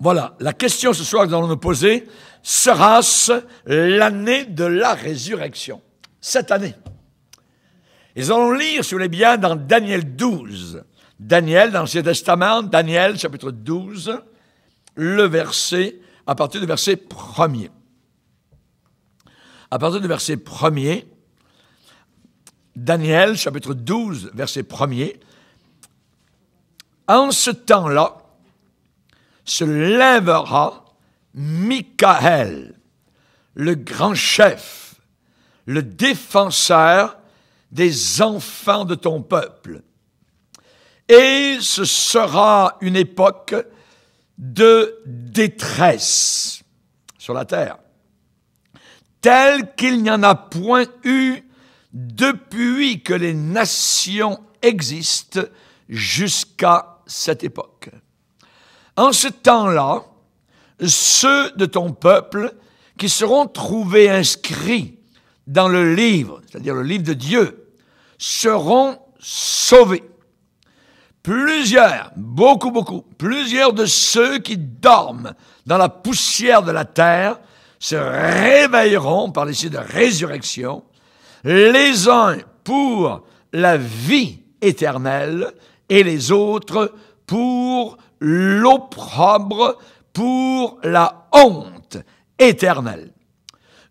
Voilà, la question ce soir que nous allons nous poser, sera-ce l'année de la résurrection Cette année. Et nous allons lire, sur les biens, dans Daniel 12. Daniel, dans l'Ancien Testament, Daniel, chapitre 12, le verset, à partir du verset premier. À partir du verset premier, Daniel, chapitre 12, verset premier, en ce temps-là, se lèvera Michael, le grand chef, le défenseur des enfants de ton peuple. Et ce sera une époque de détresse sur la terre, telle qu'il n'y en a point eu depuis que les nations existent jusqu'à cette époque. En ce temps-là, ceux de ton peuple qui seront trouvés inscrits dans le livre, c'est-à-dire le livre de Dieu, seront sauvés. Plusieurs, beaucoup, beaucoup, plusieurs de ceux qui dorment dans la poussière de la terre se réveilleront par l'essai de résurrection, les uns pour la vie éternelle et les autres pour l'opprobre pour la honte éternelle.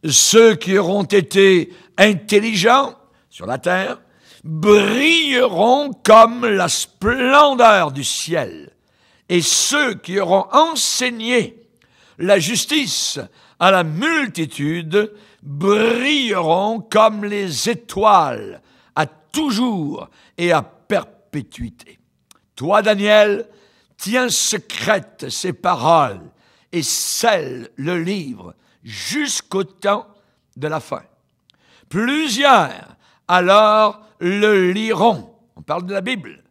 Ceux qui auront été intelligents sur la terre brilleront comme la splendeur du ciel. Et ceux qui auront enseigné la justice à la multitude brilleront comme les étoiles à toujours et à perpétuité. Toi, Daniel, tient secrète ses paroles et scelle le livre jusqu'au temps de la fin. Plusieurs alors le liront. On parle de la Bible.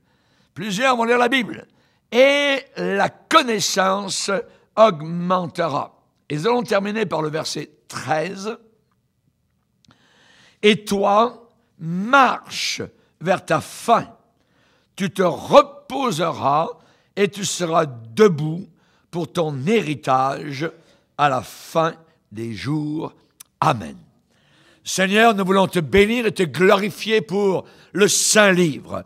Plusieurs vont lire la Bible. Et la connaissance augmentera. Et nous allons terminer par le verset 13. Et toi, marche vers ta fin. Tu te reposeras et tu seras debout pour ton héritage à la fin des jours. Amen. Seigneur, nous voulons te bénir et te glorifier pour le Saint Livre.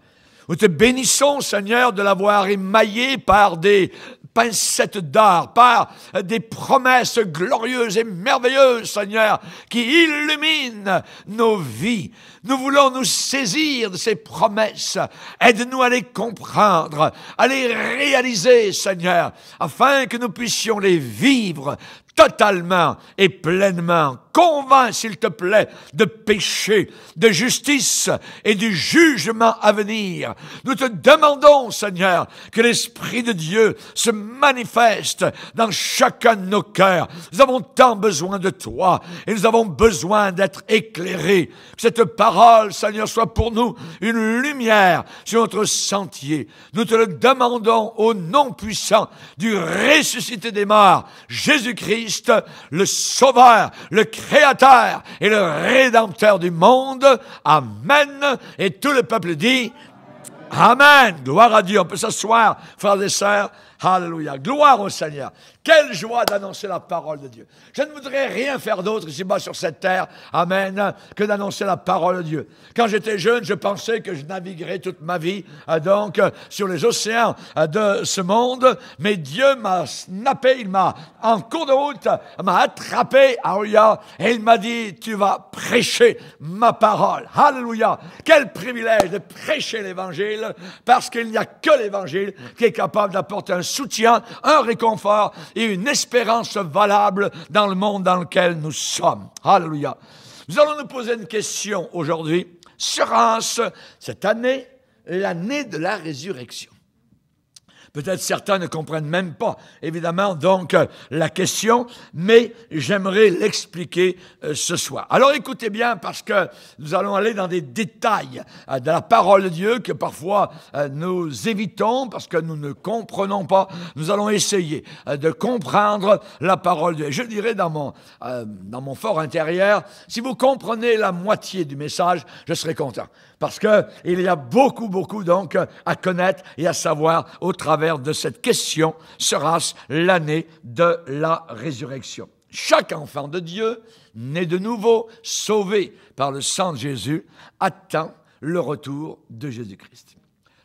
Nous te bénissons, Seigneur, de l'avoir émaillé par des pincette d'art, par des promesses glorieuses et merveilleuses, Seigneur, qui illuminent nos vies. Nous voulons nous saisir de ces promesses. Aide-nous à les comprendre, à les réaliser, Seigneur, afin que nous puissions les vivre totalement et pleinement convainc, s'il te plaît, de péché, de justice et du jugement à venir. Nous te demandons, Seigneur, que l'Esprit de Dieu se manifeste dans chacun de nos cœurs. Nous avons tant besoin de toi et nous avons besoin d'être éclairés. Que cette parole, Seigneur, soit pour nous une lumière sur notre sentier. Nous te le demandons au nom puissant du ressuscité des morts, Jésus-Christ, le Sauveur, le Christ Créateur et le Rédempteur du monde. Amen. Et tout le peuple dit Amen. Gloire à Dieu. On peut s'asseoir, frères et sœurs. Alléluia. Gloire au Seigneur. Quelle joie d'annoncer la parole de Dieu. Je ne voudrais rien faire d'autre ici-bas sur cette terre, Amen, que d'annoncer la parole de Dieu. Quand j'étais jeune, je pensais que je naviguerais toute ma vie, euh, donc, euh, sur les océans euh, de ce monde, mais Dieu m'a snappé, il m'a, en cours de route, m'a attrapé, Alléluia, et il m'a dit, tu vas prêcher ma parole. Alléluia. Quel privilège de prêcher l'évangile, parce qu'il n'y a que l'évangile qui est capable d'apporter un soutien, un réconfort et une espérance valable dans le monde dans lequel nous sommes. Alléluia. Nous allons nous poser une question aujourd'hui. sera cette année l'année de la résurrection Peut-être certains ne comprennent même pas, évidemment, donc euh, la question, mais j'aimerais l'expliquer euh, ce soir. Alors écoutez bien, parce que nous allons aller dans des détails euh, de la parole de Dieu que parfois nous évitons parce que nous ne comprenons pas. Nous allons essayer de comprendre la parole de Dieu. Je dirais dans mon, dans mon fort intérieur, si vous comprenez la moitié du message, je serai content parce qu'il y a beaucoup, beaucoup donc à connaître et à savoir au travers de cette question, sera-ce l'année de la résurrection. Chaque enfant de Dieu, né de nouveau, sauvé par le sang de Jésus, attend le retour de Jésus-Christ.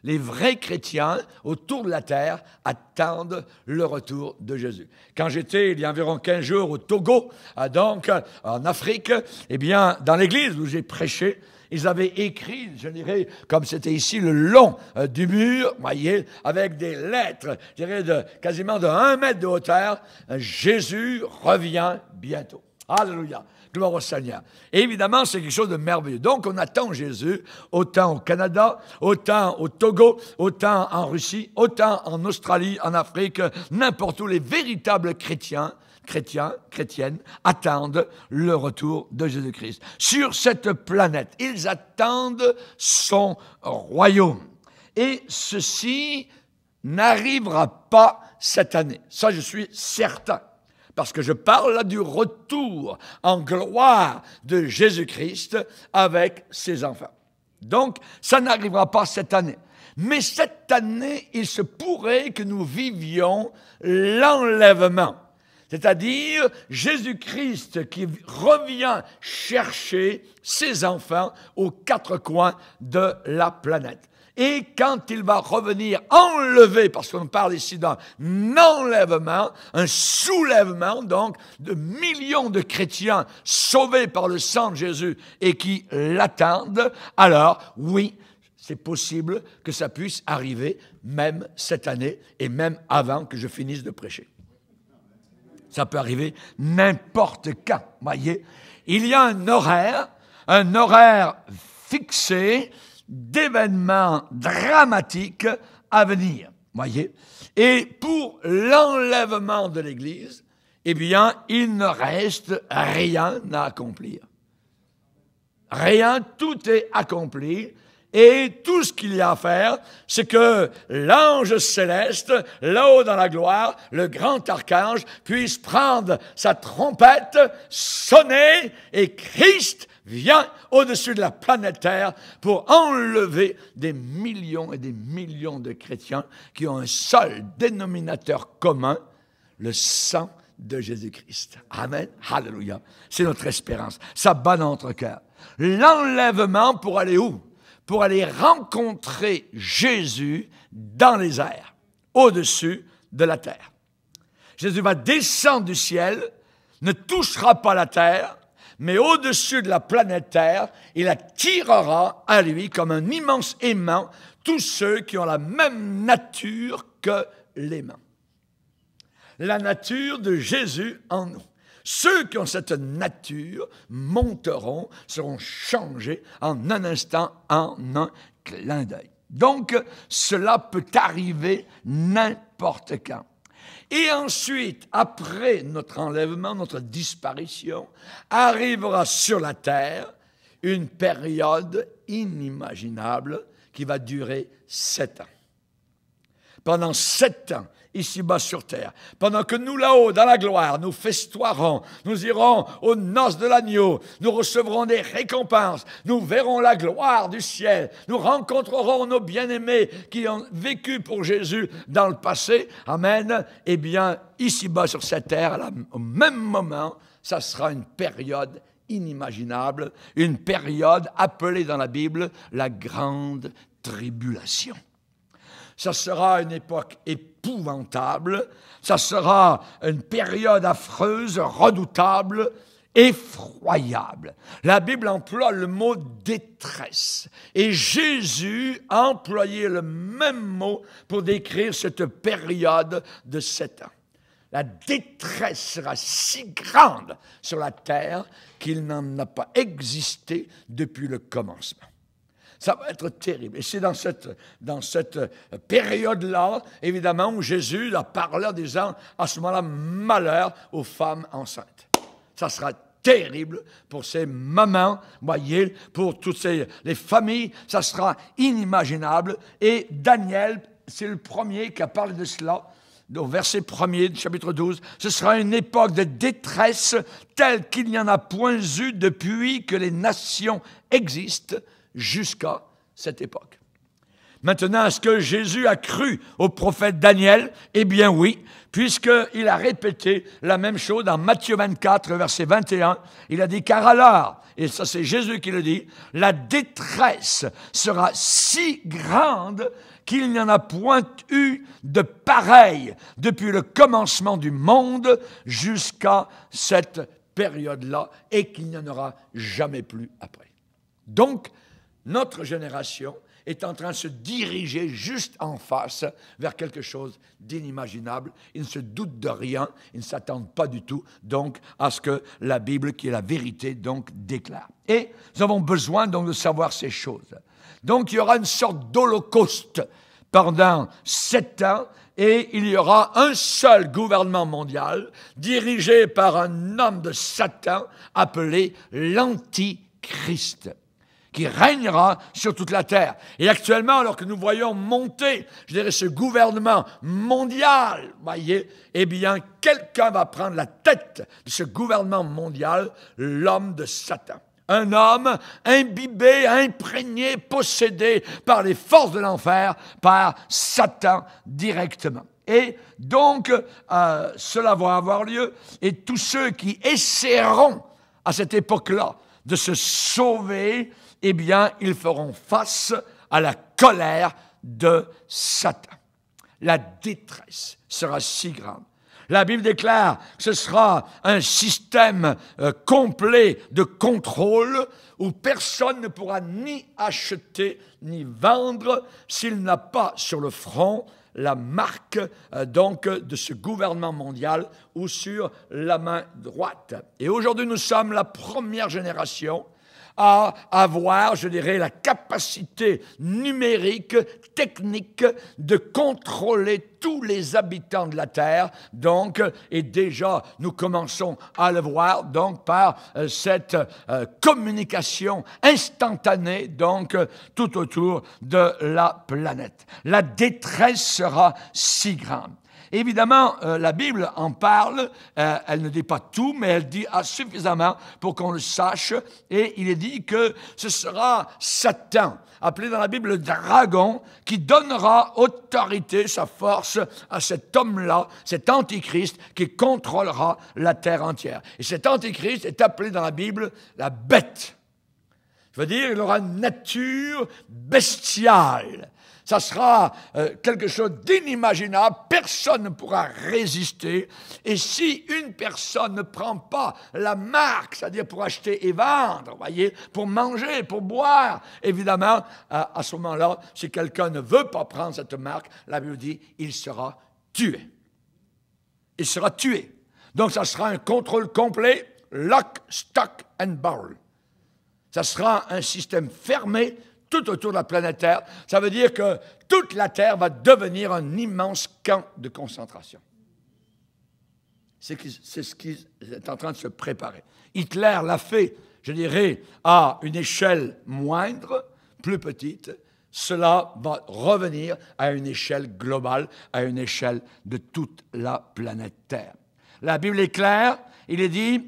Les vrais chrétiens autour de la terre attendent le retour de Jésus. Quand j'étais il y a environ 15 jours au Togo, donc en Afrique, eh bien dans l'église où j'ai prêché, ils avaient écrit, je dirais, comme c'était ici, le long euh, du mur, voyez, avec des lettres, je dirais, de, quasiment de 1 mètre de hauteur, euh, Jésus revient bientôt. Alléluia. Gloire au Seigneur. Et évidemment, c'est quelque chose de merveilleux. Donc, on attend Jésus, autant au Canada, autant au Togo, autant en Russie, autant en Australie, en Afrique, n'importe où, les véritables chrétiens chrétiens, chrétiennes attendent le retour de Jésus-Christ. Sur cette planète, ils attendent son royaume. Et ceci n'arrivera pas cette année. Ça, je suis certain. Parce que je parle là du retour en gloire de Jésus-Christ avec ses enfants. Donc, ça n'arrivera pas cette année. Mais cette année, il se pourrait que nous vivions l'enlèvement c'est-à-dire Jésus-Christ qui revient chercher ses enfants aux quatre coins de la planète. Et quand il va revenir enlever, parce qu'on parle ici d'un enlèvement, un soulèvement donc de millions de chrétiens sauvés par le sang de Jésus et qui l'attendent, alors oui, c'est possible que ça puisse arriver même cette année et même avant que je finisse de prêcher. Ça peut arriver n'importe quand, voyez. Il y a un horaire, un horaire fixé d'événements dramatiques à venir, voyez. Et pour l'enlèvement de l'Église, eh bien, il ne reste rien à accomplir. Rien, tout est accompli et tout ce qu'il y a à faire, c'est que l'ange céleste, là-haut dans la gloire, le grand archange, puisse prendre sa trompette, sonner, et Christ vient au-dessus de la planète Terre pour enlever des millions et des millions de chrétiens qui ont un seul dénominateur commun, le sang de Jésus-Christ. Amen. Hallelujah. C'est notre espérance. Ça bat dans notre cœur. L'enlèvement pour aller où pour aller rencontrer Jésus dans les airs, au-dessus de la terre. Jésus va descendre du ciel, ne touchera pas la terre, mais au-dessus de la planète Terre, il attirera à lui comme un immense aimant tous ceux qui ont la même nature que l'aimant. La nature de Jésus en nous. Ceux qui ont cette nature monteront, seront changés en un instant, en un clin d'œil. Donc, cela peut arriver n'importe quand. Et ensuite, après notre enlèvement, notre disparition, arrivera sur la terre une période inimaginable qui va durer sept ans. Pendant sept ans, ici-bas sur terre. Pendant que nous, là-haut, dans la gloire, nous festoirons, nous irons aux noces de l'agneau, nous recevrons des récompenses, nous verrons la gloire du ciel, nous rencontrerons nos bien-aimés qui ont vécu pour Jésus dans le passé. Amen. Eh bien, ici-bas sur cette terre, au même moment, ça sera une période inimaginable, une période appelée dans la Bible la grande tribulation ça sera une époque épouvantable, ça sera une période affreuse, redoutable, effroyable. La Bible emploie le mot détresse et Jésus a employé le même mot pour décrire cette période de sept ans. La détresse sera si grande sur la terre qu'il n'en a pas existé depuis le commencement. Ça va être terrible. Et c'est dans cette, dans cette période-là, évidemment, où Jésus a parlé en disant à ce moment-là, malheur aux femmes enceintes. Ça sera terrible pour ces mamans, voyez, pour toutes ces, les familles. Ça sera inimaginable. Et Daniel, c'est le premier qui a parlé de cela au verset premier du chapitre 12, ce sera une époque de détresse telle qu'il n'y en a point eu depuis que les nations existent jusqu'à cette époque. Maintenant, est-ce que Jésus a cru au prophète Daniel Eh bien oui, puisqu'il a répété la même chose dans Matthieu 24, verset 21. Il a dit, car alors, et ça c'est Jésus qui le dit, la détresse sera si grande qu'il n'y en a point eu de pareil depuis le commencement du monde jusqu'à cette période-là, et qu'il n'y en aura jamais plus après. Donc, notre génération est en train de se diriger juste en face vers quelque chose d'inimaginable. Ils ne se doutent de rien, ils ne s'attendent pas du tout donc à ce que la Bible, qui est la vérité, donc déclare. Et nous avons besoin donc de savoir ces choses. Donc il y aura une sorte d'holocauste pendant sept ans et il y aura un seul gouvernement mondial dirigé par un homme de Satan appelé l'Antichrist qui règnera sur toute la terre. Et actuellement, alors que nous voyons monter, je dirais, ce gouvernement mondial, voyez, eh bien, quelqu'un va prendre la tête de ce gouvernement mondial, l'homme de Satan. Un homme imbibé, imprégné, possédé par les forces de l'enfer, par Satan directement. Et donc, euh, cela va avoir lieu, et tous ceux qui essaieront à cette époque-là de se sauver, eh bien, ils feront face à la colère de Satan. La détresse sera si grande. La Bible déclare que ce sera un système euh, complet de contrôle où personne ne pourra ni acheter ni vendre s'il n'a pas sur le front la marque euh, donc de ce gouvernement mondial ou sur la main droite. Et aujourd'hui nous sommes la première génération à avoir, je dirais, la capacité numérique, technique de contrôler tous les habitants de la terre. Donc, et déjà, nous commençons à le voir, donc, par euh, cette euh, communication instantanée, donc, euh, tout autour de la planète. La détresse sera si grande. Évidemment, euh, la Bible en parle, euh, elle ne dit pas tout, mais elle dit ah, suffisamment pour qu'on le sache, et il est dit que ce sera Satan, appelé dans la Bible le dragon, qui donnera autorité, sa force à cet homme-là, cet antichrist qui contrôlera la terre entière. Et cet antichrist est appelé dans la Bible la bête. Je veux dire, il aura une nature bestiale ça sera euh, quelque chose d'inimaginable, personne ne pourra résister. Et si une personne ne prend pas la marque, c'est-à-dire pour acheter et vendre, voyez, pour manger, pour boire, évidemment, à ce moment-là, si quelqu'un ne veut pas prendre cette marque, la Bible dit, il sera tué. Il sera tué. Donc ça sera un contrôle complet, lock, stock and barrel. Ça sera un système fermé tout autour de la planète Terre. Ça veut dire que toute la Terre va devenir un immense camp de concentration. C'est ce qui est en train de se préparer. Hitler l'a fait, je dirais, à une échelle moindre, plus petite. Cela va revenir à une échelle globale, à une échelle de toute la planète Terre. La Bible est claire, il est dit,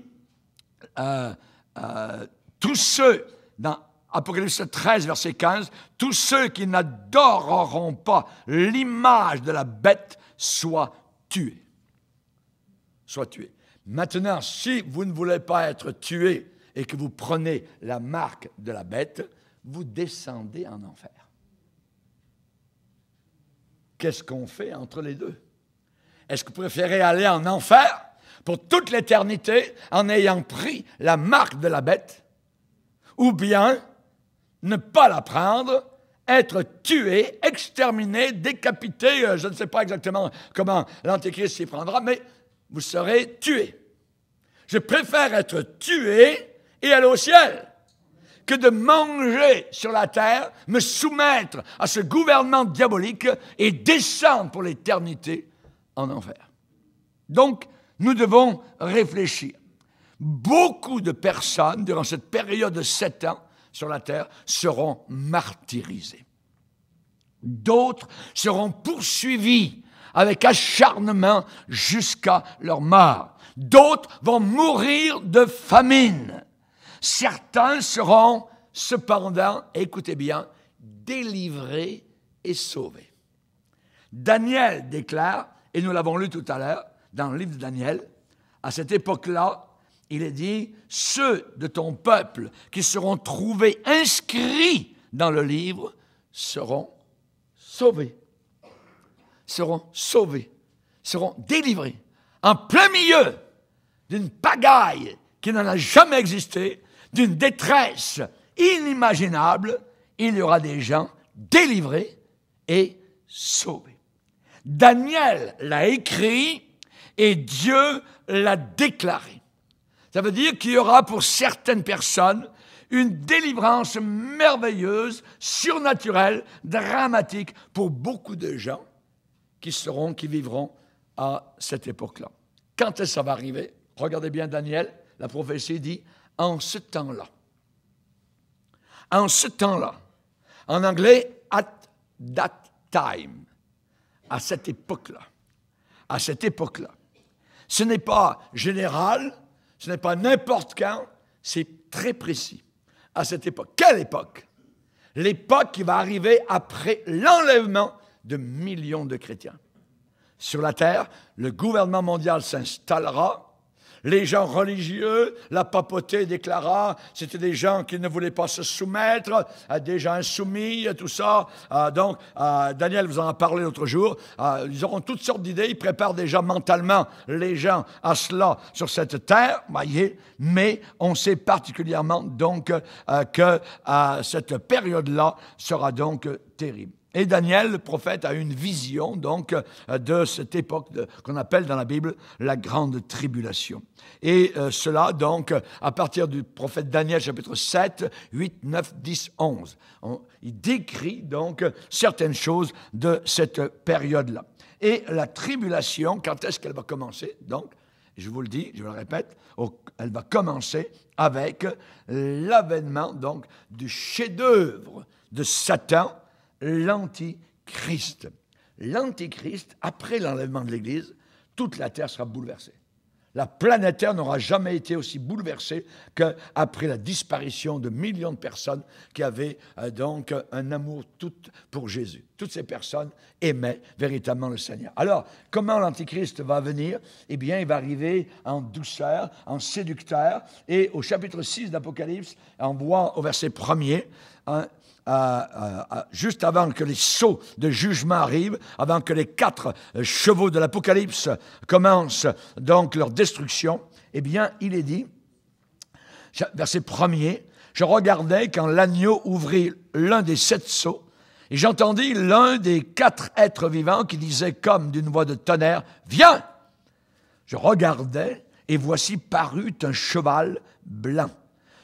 euh, euh, tous ceux dans Apocalypse 13, verset 15, tous ceux qui n'adoreront pas l'image de la bête soient tués. Soient tués. Maintenant, si vous ne voulez pas être tués et que vous prenez la marque de la bête, vous descendez en enfer. Qu'est-ce qu'on fait entre les deux Est-ce que vous préférez aller en enfer pour toute l'éternité en ayant pris la marque de la bête Ou bien ne pas la prendre, être tué, exterminé, décapité, euh, je ne sais pas exactement comment l'Antéchrist s'y prendra, mais vous serez tué. Je préfère être tué et aller au ciel que de manger sur la terre, me soumettre à ce gouvernement diabolique et descendre pour l'éternité en enfer. Donc, nous devons réfléchir. Beaucoup de personnes, durant cette période de sept ans, sur la terre seront martyrisés. D'autres seront poursuivis avec acharnement jusqu'à leur mort. D'autres vont mourir de famine. Certains seront cependant, écoutez bien, délivrés et sauvés. Daniel déclare, et nous l'avons lu tout à l'heure dans le livre de Daniel, à cette époque-là, il est dit, ceux de ton peuple qui seront trouvés inscrits dans le livre seront sauvés, seront sauvés, seront délivrés en plein milieu d'une pagaille qui n'en a jamais existé, d'une détresse inimaginable, il y aura des gens délivrés et sauvés. Daniel l'a écrit et Dieu l'a déclaré. Ça veut dire qu'il y aura pour certaines personnes une délivrance merveilleuse, surnaturelle, dramatique pour beaucoup de gens qui seront, qui vivront à cette époque-là. Quand est-ce que ça va arriver Regardez bien Daniel, la prophétie dit en ce temps-là. En ce temps-là. En anglais, at that time. À cette époque-là. À cette époque-là. Ce n'est pas général, ce n'est pas n'importe quand, c'est très précis. À cette époque. Quelle époque L'époque qui va arriver après l'enlèvement de millions de chrétiens. Sur la terre, le gouvernement mondial s'installera les gens religieux, la papauté déclara, c'était des gens qui ne voulaient pas se soumettre, euh, des gens insoumis, tout ça. Euh, donc, euh, Daniel vous en a parlé l'autre jour. ils auront toutes sortes d'idées. Ils préparent déjà mentalement les gens à cela sur cette terre, voyez. Mais on sait particulièrement donc que cette période-là sera donc terrible. Et Daniel, le prophète, a une vision donc euh, de cette époque qu'on appelle dans la Bible la grande tribulation. Et euh, cela donc à partir du prophète Daniel chapitre 7, 8, 9, 10, 11. il décrit donc certaines choses de cette période-là. Et la tribulation, quand est-ce qu'elle va commencer Donc, je vous le dis, je le répète, elle va commencer avec l'avènement donc du chef-d'œuvre de Satan l'antichrist. L'antichrist, après l'enlèvement de l'Église, toute la terre sera bouleversée. La planète Terre n'aura jamais été aussi bouleversée qu'après la disparition de millions de personnes qui avaient euh, donc un amour tout pour Jésus. Toutes ces personnes aimaient véritablement le Seigneur. Alors, comment l'Antichrist va venir Eh bien, il va arriver en douceur, en séducteur. Et au chapitre 6 d'Apocalypse, on voit au verset 1er, juste avant que les sceaux de jugement arrivent, avant que les quatre euh, chevaux de l'Apocalypse commencent donc leur destruction, eh bien, il est dit, verset premier, je regardais quand l'agneau ouvrit l'un des sept sceaux, et j'entendis l'un des quatre êtres vivants qui disait comme d'une voix de tonnerre, Viens Je regardais, et voici parut un cheval blanc.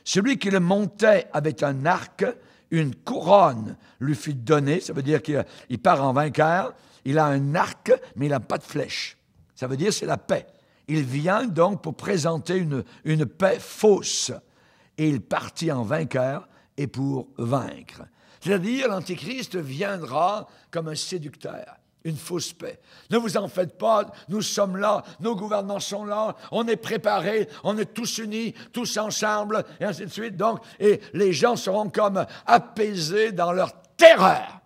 Celui qui le montait avait un arc, une couronne lui fut donnée, ça veut dire qu'il part en vainqueur, il a un arc, mais il n'a pas de flèche. Ça veut dire c'est la paix. Il vient donc pour présenter une, paix fausse. Et il partit en vainqueur et pour vaincre. C'est-à-dire l'Antichrist viendra comme un séducteur une fausse paix. Ne vous en faites pas, nous sommes là, nos gouvernants sont là, on est préparés, on est tous unis, tous ensemble, et ainsi de suite. Donc, et les gens seront comme apaisés dans leur terreur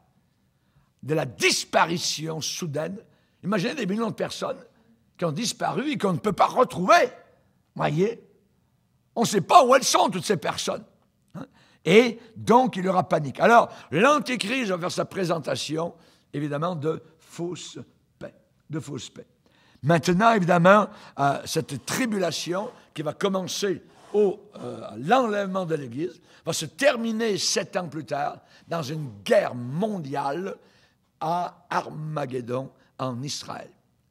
de la disparition soudaine. Imaginez des millions de personnes qui ont disparu et qu'on ne peut pas retrouver. Voyez On ne sait pas où elles sont, toutes ces personnes. Hein. Et donc, il y aura panique. Alors, l'Antichrist va faire sa présentation, évidemment, de fausse paix, de fausse paix. Maintenant, évidemment, euh, cette tribulation qui va commencer au euh, l'enlèvement de l'Église va se terminer sept ans plus tard dans une guerre mondiale à Armageddon en Israël.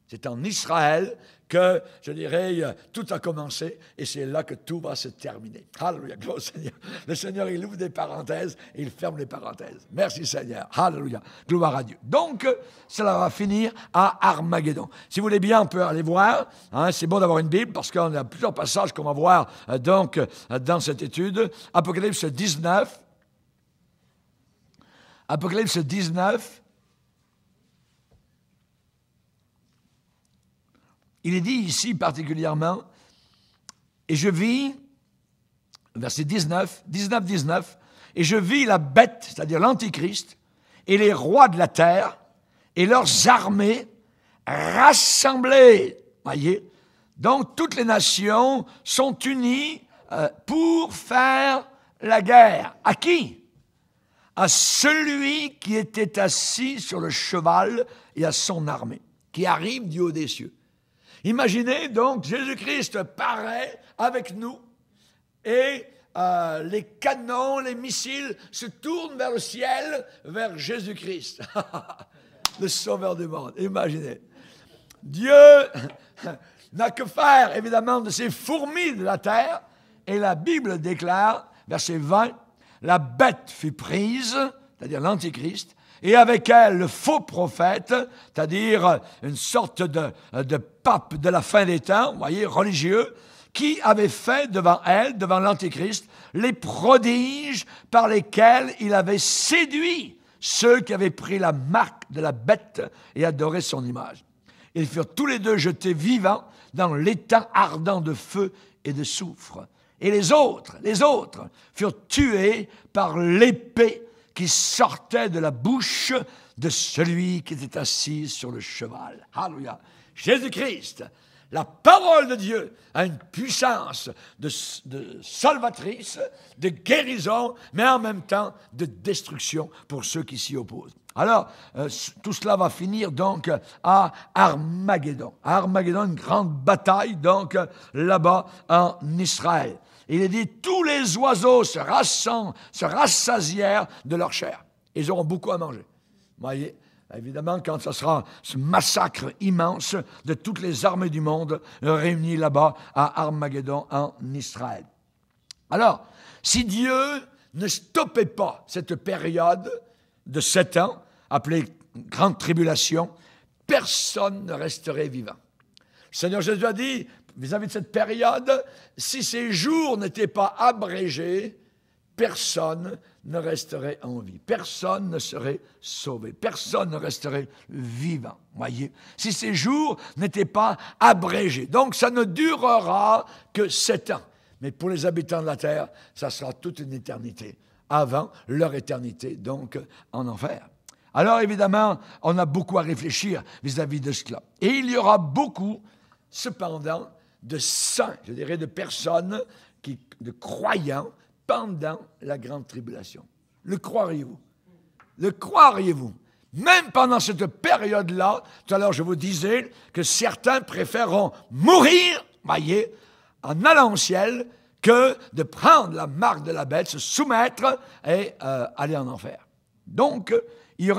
C'est en Israël que, je dirais, euh, tout a commencé et c'est là que tout va se terminer. Alléluia, gloire au Seigneur. Le Seigneur, il ouvre des parenthèses et il ferme les parenthèses. Merci Seigneur. Alléluia, gloire à Dieu. Donc, euh, cela va finir à Armageddon. Si vous voulez bien, on peut aller voir. Hein, c'est bon d'avoir une Bible parce qu'on a plusieurs passages qu'on va voir euh, donc, dans cette étude. Apocalypse 19. Apocalypse 19. Il est dit ici particulièrement, et je vis, verset 19, 19, 19, et je vis la bête, c'est-à-dire l'Antichrist, et les rois de la terre, et leurs armées rassemblées. Voyez Donc toutes les nations sont unies euh, pour faire la guerre. À qui À celui qui était assis sur le cheval et à son armée, qui arrive du haut des cieux. Imaginez donc Jésus-Christ paraît avec nous et euh, les canons, les missiles se tournent vers le ciel, vers Jésus-Christ, le sauveur du monde. Imaginez. Dieu n'a que faire évidemment de ces fourmis de la terre et la Bible déclare, verset 20, la bête fut prise, c'est-à-dire l'Antichrist, et avec elle le faux prophète, c'est-à-dire une sorte de, de pape de la fin des temps, vous voyez, religieux, qui avait fait devant elle, devant l'Antichrist, les prodiges par lesquels il avait séduit ceux qui avaient pris la marque de la bête et adoré son image. Ils furent tous les deux jetés vivants dans l'étang ardent de feu et de soufre. Et les autres, les autres, furent tués par l'épée qui sortait de la bouche de celui qui était assis sur le cheval. Alléluia. Jésus-Christ, la parole de Dieu a une puissance de, salvatrice, de guérison, mais en même temps de destruction pour ceux qui s'y opposent. Alors, euh, tout cela va finir donc à Armageddon. Armageddon, une grande bataille donc euh, là-bas en Israël. Il est dit, tous les oiseaux se, se rassasièrent de leur chair. Ils auront beaucoup à manger. Vous voyez, évidemment, quand ce sera ce massacre immense de toutes les armées du monde réunies là-bas à Armageddon en Israël. Alors, si Dieu ne stoppait pas cette période de sept ans, appelée grande tribulation, personne ne resterait vivant. Le Seigneur Jésus a dit, vis-à-vis de cette période, si ces jours n'étaient pas abrégés, personne ne resterait en vie, personne ne serait sauvé, personne ne resterait vivant. Voyez, si ces jours n'étaient pas abrégés. Donc ça ne durera que sept ans. Mais pour les habitants de la terre, ça sera toute une éternité, avant leur éternité, donc en enfer. Alors évidemment, on a beaucoup à réfléchir vis à -vis de cela. Et il y aura beaucoup, cependant, de saints, je dirais de personnes, qui, de croyants, pendant la grande tribulation. Le croiriez-vous Le croiriez-vous Même pendant cette période-là, tout à l'heure je vous disais que certains préféreront mourir, voyez, en allant au ciel, que de prendre la marque de la bête, se soumettre et euh, aller en enfer. Donc, il y,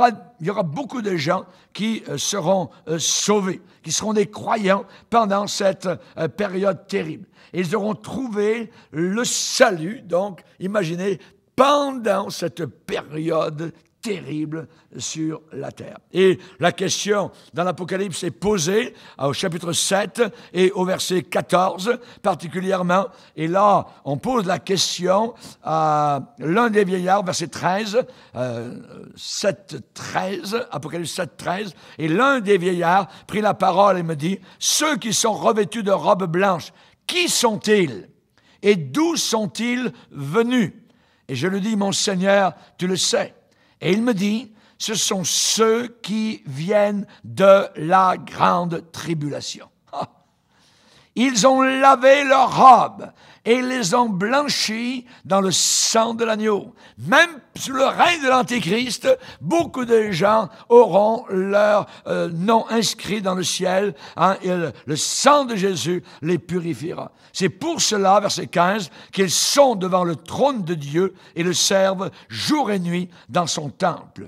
aura, beaucoup de gens qui euh, seront euh, sauvés, qui seront des croyants pendant cette euh, période terrible. Ils auront trouvé le salut, donc imaginez, pendant cette période terrible sur la terre. Et la question dans l'Apocalypse est posée au chapitre 7 et au verset 14 particulièrement. Et là, on pose la question à l'un des vieillards, verset 13, euh, 7, 13, Apocalypse 7, 13. Et l'un des vieillards prit la parole et me dit, ceux qui sont revêtus de robes blanches, qui sont-ils et d'où sont-ils venus Et je lui dis, mon Seigneur, tu le sais. Et il me dit, ce sont ceux qui viennent de la grande tribulation. Ils ont lavé leurs robes, et les ont blanchis dans le sang de l'agneau. Même sous le règne de l'Antichrist, beaucoup de gens auront leur euh, nom inscrit dans le ciel. Hein, et le, le, sang de Jésus les purifiera. C'est pour cela, verset 15, qu'ils sont devant le trône de Dieu et le servent jour et nuit dans son temple.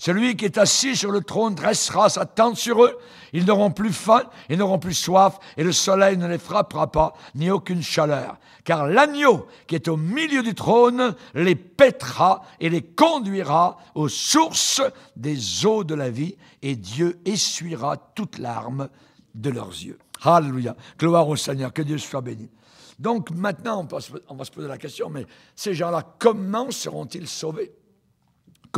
Celui qui est assis sur le trône dressera sa tente sur eux. Ils n'auront plus faim, ils n'auront plus soif, et le soleil ne les frappera pas, ni aucune chaleur. Car l'agneau qui est au milieu du trône les pètera et les conduira aux sources des eaux de la vie, et Dieu essuiera toute larme de leurs yeux. Alléluia. Gloire au Seigneur. Que Dieu soit béni. Donc maintenant, on va se poser la question, mais ces gens-là, comment seront-ils sauvés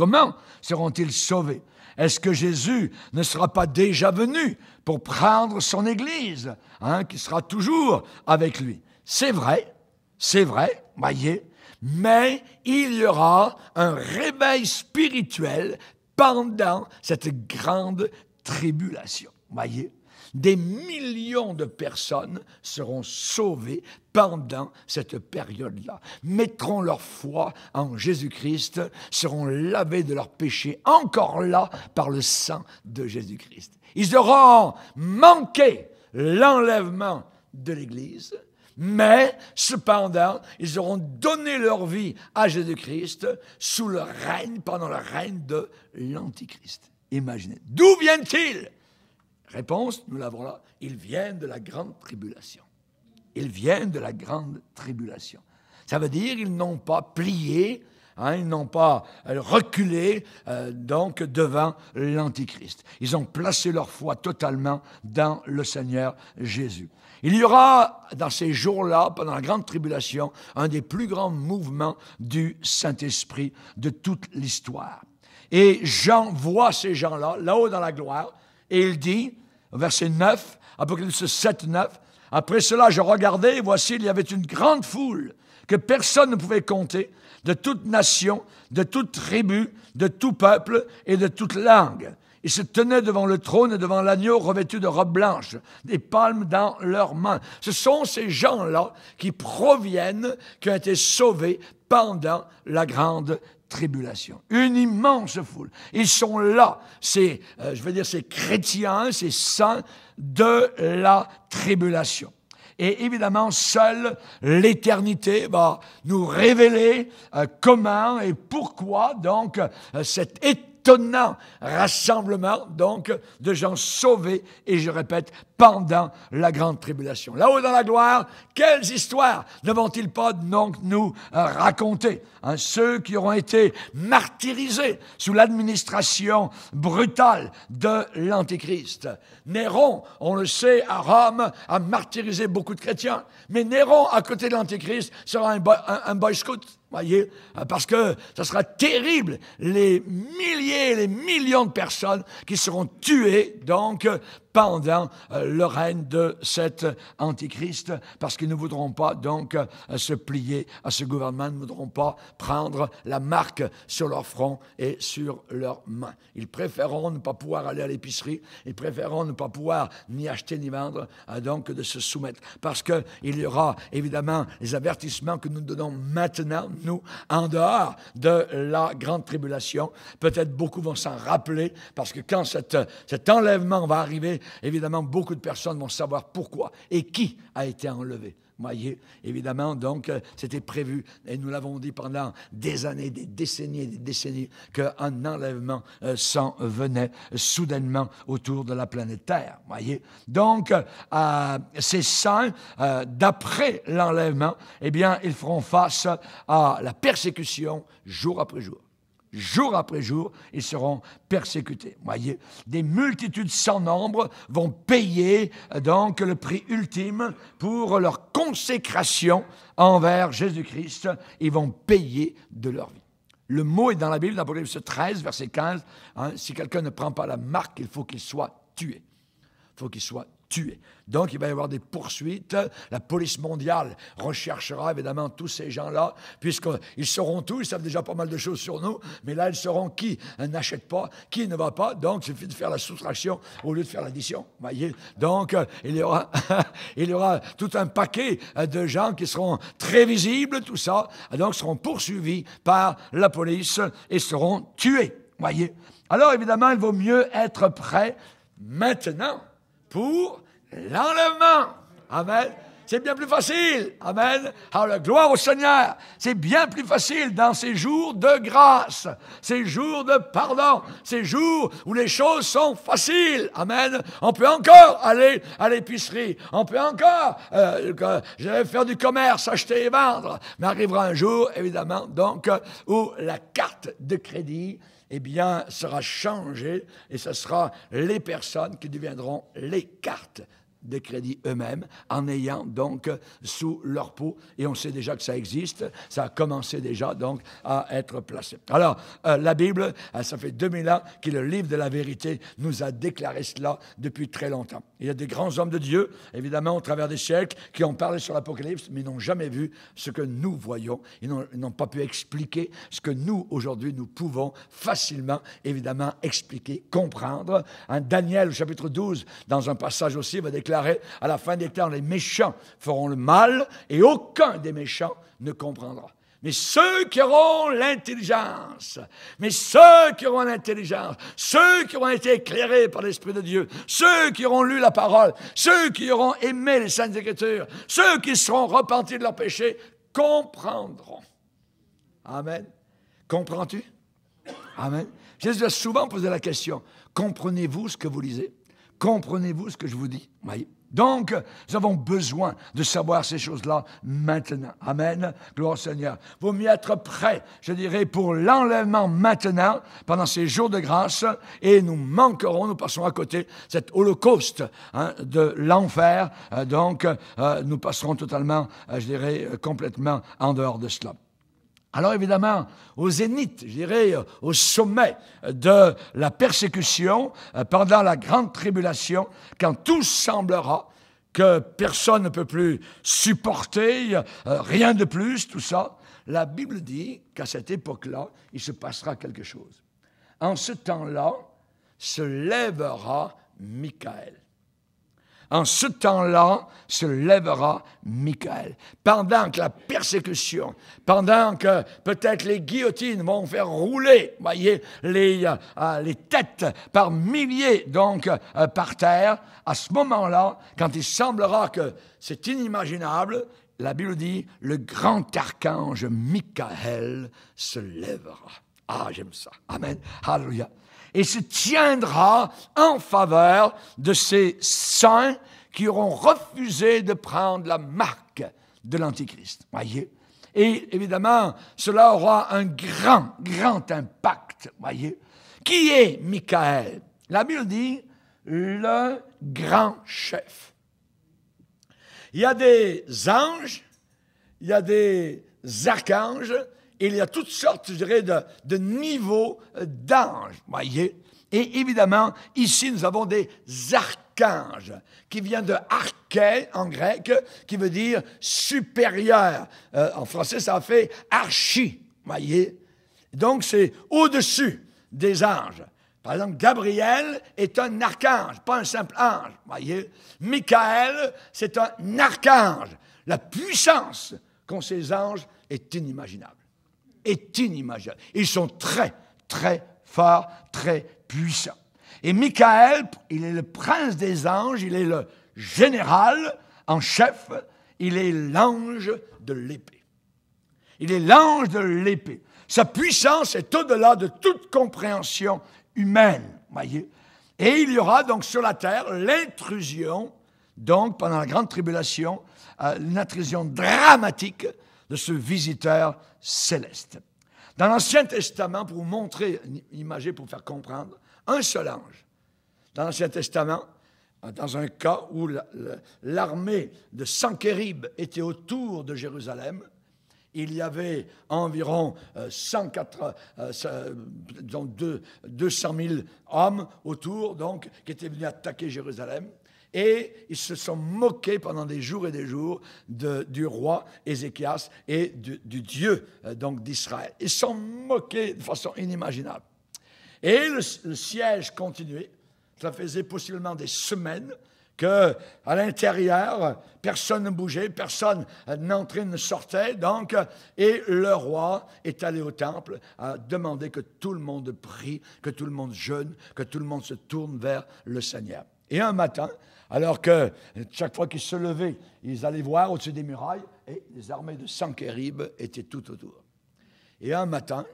Comment seront-ils sauvés Est-ce que Jésus ne sera pas déjà venu pour prendre son Église, hein, qui sera toujours avec lui C'est vrai, c'est vrai, voyez, mais il y aura un réveil spirituel pendant cette grande tribulation. Voyez des millions de personnes seront sauvées pendant cette période-là, mettront leur foi en Jésus-Christ, seront lavés de leurs péchés encore là par le sang de Jésus-Christ. Ils auront manqué l'enlèvement de l'Église, mais cependant, ils auront donné leur vie à Jésus-Christ sous le règne, pendant le règne de l'Antichrist. Imaginez. D'où viennent-ils Réponse, nous l'avons là, ils viennent de la grande tribulation. Ils viennent de la grande tribulation. Ça veut dire ils n'ont pas plié, hein, ils n'ont pas euh, reculé euh, donc devant l'Antichrist. Ils ont placé leur foi totalement dans le Seigneur Jésus. Il y aura dans ces jours-là, pendant la grande tribulation, un des plus grands mouvements du Saint-Esprit de toute l'histoire. Et Jean voit ces gens-là, là-haut dans la gloire, et il dit, verset 9, Apocalypse 7, 9. Après cela, je regardais, et voici, il y avait une grande foule que personne ne pouvait compter, de toute nation, de toute tribu, de tout peuple et de toute langue. Ils se tenaient devant le trône et devant l'agneau revêtu de robes blanches, des palmes dans leurs mains. Ce sont ces gens-là qui proviennent, qui ont été sauvés pendant la grande tribulation. Une immense foule. Ils sont là, ces, euh, je veux dire, ces chrétiens, ces saints de la tribulation. Et évidemment, seule l'éternité va nous révéler euh, comment et pourquoi donc euh, cette éternité étonnant rassemblement donc de gens sauvés, et je répète, pendant la grande tribulation. Là-haut dans la gloire, quelles histoires ne vont-ils pas donc nous euh, raconter hein? Ceux qui auront été martyrisés sous l'administration brutale de l'Antichrist. Néron, on le sait, à Rome, a martyrisé beaucoup de chrétiens, mais Néron, à côté de l'Antichrist, sera un, un boy scout voyez, euh, parce que ça sera terrible, les milliers, les millions de personnes qui seront tuées, donc, euh, pendant euh, le règne de cet antichrist, parce qu'ils ne voudront pas donc euh, se plier à ce gouvernement, ne voudront pas prendre la marque sur leur front et sur leurs mains. Ils préféreront ne pas pouvoir aller à l'épicerie, ils préféreront ne pas pouvoir ni acheter ni vendre, euh, donc de se soumettre, parce qu'il y aura évidemment les avertissements que nous donnons maintenant, nous, en dehors de la grande tribulation. Peut-être beaucoup vont s'en rappeler, parce que quand cette, cet enlèvement va arriver, évidemment, beaucoup de personnes vont savoir pourquoi et qui a été enlevé. Voyez, évidemment, donc, euh, c'était prévu, et nous l'avons dit pendant des années, des décennies et des décennies, qu'un enlèvement euh, s'en venait soudainement autour de la planète Terre. Voyez, donc, euh, ces saints, d'après l'enlèvement, eh bien, ils feront face à la persécution jour après jour jour après jour, ils seront persécutés. Voyez, des multitudes sans nombre vont payer euh, donc le prix ultime pour leur consécration envers Jésus-Christ. Ils vont payer de leur vie. Le mot est dans la Bible, dans 13, verset 15. Hein, si quelqu'un ne prend pas la marque, il faut qu'il soit tué. Il faut qu'il soit donc, il va y avoir des poursuites. La police mondiale recherchera évidemment tous ces gens-là, puisqu'ils sauront tous. ils savent déjà pas mal de choses sur nous, mais là, ils seront qui n'achète pas, qui ne va pas. Donc, il suffit de faire la soustraction au lieu de faire l'addition. Voyez Donc, euh, il y, aura il y aura tout un paquet euh, de gens qui seront très visibles, tout ça, donc seront poursuivis par la police et seront tués. Voyez Alors, évidemment, il vaut mieux être prêt maintenant pour l'enlèvement. Amen. C'est bien plus facile. Amen. Alors, ah, gloire au Seigneur. C'est bien plus facile dans ces jours de grâce, ces jours de pardon, ces jours où les choses sont faciles. Amen. On peut encore aller à l'épicerie. On peut encore euh, euh, faire du commerce, acheter et vendre. Mais arrivera un jour, évidemment, donc, où la carte de crédit eh bien, sera changé et ce sera les personnes qui deviendront les cartes des crédits eux-mêmes, en ayant donc sous leur peau, et on sait déjà que ça existe, ça a commencé déjà donc à être placé. Alors, euh, la Bible, euh, ça fait 2000 ans que le livre de la vérité nous a déclaré cela depuis très longtemps. Il y a des grands hommes de Dieu, évidemment, au travers des siècles, qui ont parlé sur l'Apocalypse, mais n'ont jamais vu ce que nous voyons. Ils n'ont pas pu expliquer ce que nous, aujourd'hui, nous pouvons facilement, évidemment, expliquer, comprendre. Hein, Daniel, au chapitre 12, dans un passage aussi, va déclarer à la fin des temps, les méchants feront le mal et aucun des méchants ne comprendra. Mais ceux qui auront l'intelligence, mais ceux qui auront l'intelligence, ceux qui auront été éclairés par l'Esprit de Dieu, ceux qui auront lu la parole, ceux qui auront aimé les Saintes Écritures, ceux qui seront repentis de leurs péchés, comprendront. Amen. Comprends-tu Amen. Jésus a souvent posé la question, comprenez-vous ce que vous lisez Comprenez-vous ce que je vous dis oui. Donc, nous avons besoin de savoir ces choses-là maintenant. Amen. Gloire au Seigneur. Vaut mieux être prêt, je dirais, pour l'enlèvement maintenant, pendant ces jours de grâce, et nous manquerons, nous passerons à côté cet holocauste hein, de l'enfer. Euh, donc, euh, nous passerons totalement, euh, je dirais, complètement en dehors de cela. Alors évidemment, au zénith, je dirais euh, au sommet de la persécution, euh, pendant la grande tribulation, quand tout semblera que personne ne peut plus supporter, euh, rien de plus, tout ça, la Bible dit qu'à cette époque-là, il se passera quelque chose. En ce temps-là, se lèvera Michael. En ce temps-là se lèvera Michael. Pendant que la persécution, pendant que peut-être les guillotines vont faire rouler, voyez, les, euh, euh, les têtes par milliers donc euh, par terre, à ce moment-là, quand il semblera que c'est inimaginable, la Bible dit, le grand archange Michael se lèvera. Ah, j'aime ça. Amen. Hallelujah et se tiendra en faveur de ces saints qui auront refusé de prendre la marque de l'Antichrist. Voyez Et évidemment, cela aura un grand, grand impact. Voyez Qui est Michael La Bible dit le grand chef. Il y a des anges, il y a des archanges, il y a toutes sortes, je dirais, de, niveaux euh, d'anges, voyez. Et évidemment, ici, nous avons des archanges, qui vient de arché en grec, qui veut dire supérieur. Euh, en français, ça fait archi, voyez. Donc, c'est au-dessus des anges. Par exemple, Gabriel est un archange, pas un simple ange, voyez. Michael, c'est un archange. La puissance qu'ont ces anges est inimaginable est inimaginable. Ils sont très, très forts, très puissants. Et Michael, il est le prince des anges, il est le général en chef, il est l'ange de l'épée. Il est l'ange de l'épée. Sa puissance est au-delà de toute compréhension humaine, voyez. Et il y aura donc sur la terre l'intrusion, donc pendant la grande tribulation, euh, une intrusion dramatique de ce visiteur céleste. Dans l'Ancien Testament, pour vous montrer, imager, pour faire comprendre, un seul ange. Dans l'Ancien Testament, dans un cas où l'armée de kéribes était autour de Jérusalem, il y avait environ 104, 200 000 hommes autour, donc, qui étaient venus attaquer Jérusalem. Et ils se sont moqués pendant des jours et des jours de, du roi Ézéchias et du, Dieu euh, donc d'Israël. Ils se sont moqués de façon inimaginable. Et le, siège continuait. Ça faisait possiblement des semaines que à l'intérieur, personne ne bougeait, personne euh, n'entrait, ne sortait. Donc, et le roi est allé au temple, à demander que tout le monde prie, que tout le monde jeûne, que tout le monde se tourne vers le Seigneur. Et un matin, alors que chaque fois qu'ils se levaient, ils allaient voir au-dessus des murailles et les armées de Sankerib étaient tout autour. Et un matin,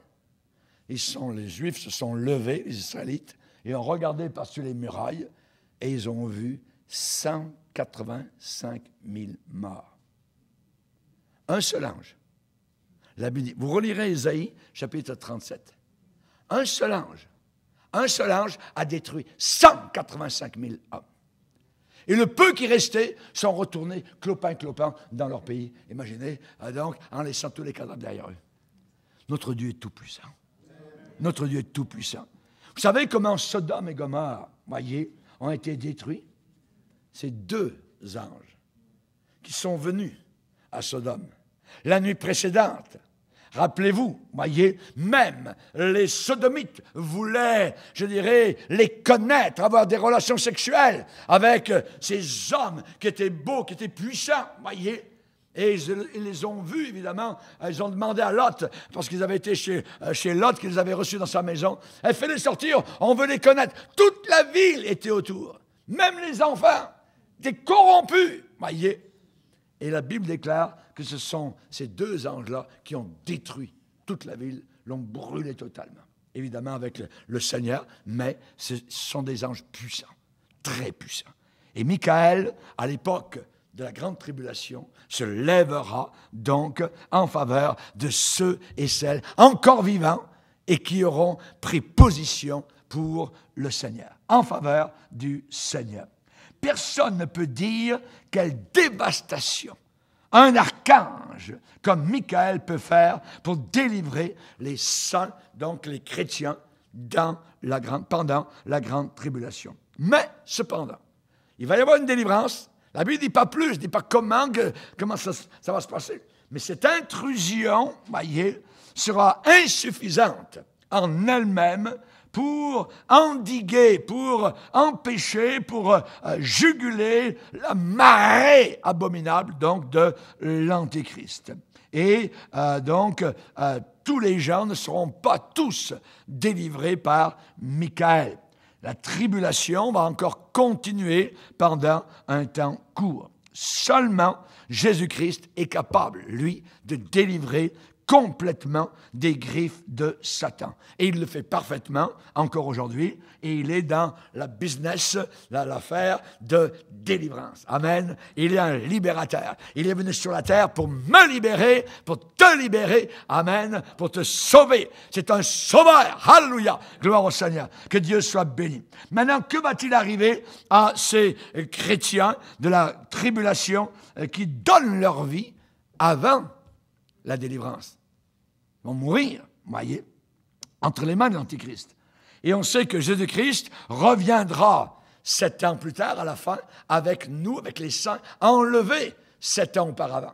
ils sont, les Juifs se sont levés, les Israélites, et ont regardé par-dessus les murailles et ils ont vu 185 000 morts. Un seul ange. Vous relirez Isaïe, chapitre 37. Un seul ange. Un seul ange a détruit 185 000 hommes. Et le peu qui restait sont retournés clopin-clopin dans leur pays. Imaginez, ah, donc, en laissant tous les cadavres derrière eux. Notre Dieu est tout-puissant. Notre Dieu est tout-puissant. Vous savez comment Sodome et Gomorre, voyez, ont été détruits Ces deux anges qui sont venus à Sodome la nuit précédente Rappelez-vous, voyez, même les sodomites voulaient, je dirais, les connaître, avoir des relations sexuelles avec euh, ces hommes qui étaient beaux, qui étaient puissants, voyez. Et ils, les ont vus, évidemment. Ils ont demandé à Lot, parce qu'ils avaient été chez, euh, chez Lot, qu'ils avaient reçu dans sa maison. Elle fait les sortir, on veut les connaître. Toute la ville était autour, même les enfants, des corrompus, voyez. Et la Bible déclare que ce sont ces deux anges-là qui ont détruit toute la ville, l'ont brûlée totalement. Évidemment avec le, Seigneur, mais ce sont des anges puissants, très puissants. Et Michael, à l'époque de la grande tribulation, se lèvera donc en faveur de ceux et celles encore vivants et qui auront pris position pour le Seigneur, en faveur du Seigneur. Personne ne peut dire quelle dévastation un archange, comme Michael peut faire pour délivrer les saints, donc les chrétiens, dans la pendant la grande tribulation. Mais cependant, il va y avoir une délivrance. La Bible ne dit pas plus, ne dit pas comment, comment ça, ça, va se passer. Mais cette intrusion, voyez, sera insuffisante en elle-même pour endiguer, pour empêcher, pour euh, juguler la marée abominable donc de l'Antéchrist. Et euh, donc, euh, tous les gens ne seront pas tous délivrés par Michael. La tribulation va encore continuer pendant un temps court. Seulement Jésus-Christ est capable, lui, de délivrer complètement des griffes de Satan. Et il le fait parfaitement encore aujourd'hui, et il est dans la business, l'affaire de délivrance. Amen. Il est un libérateur. Il est venu sur la terre pour me libérer, pour te libérer. Amen. Pour te sauver. C'est un sauveur. Alléluia. Gloire au Seigneur. Que Dieu soit béni. Maintenant, que va-t-il arriver à ces chrétiens de la tribulation euh, qui donnent leur vie avant la délivrance vont mourir, voyez, entre les mains de l'Antichrist. Et on sait que Jésus-Christ reviendra sept ans plus tard, à la fin, avec nous, avec les saints, enlevés sept ans auparavant.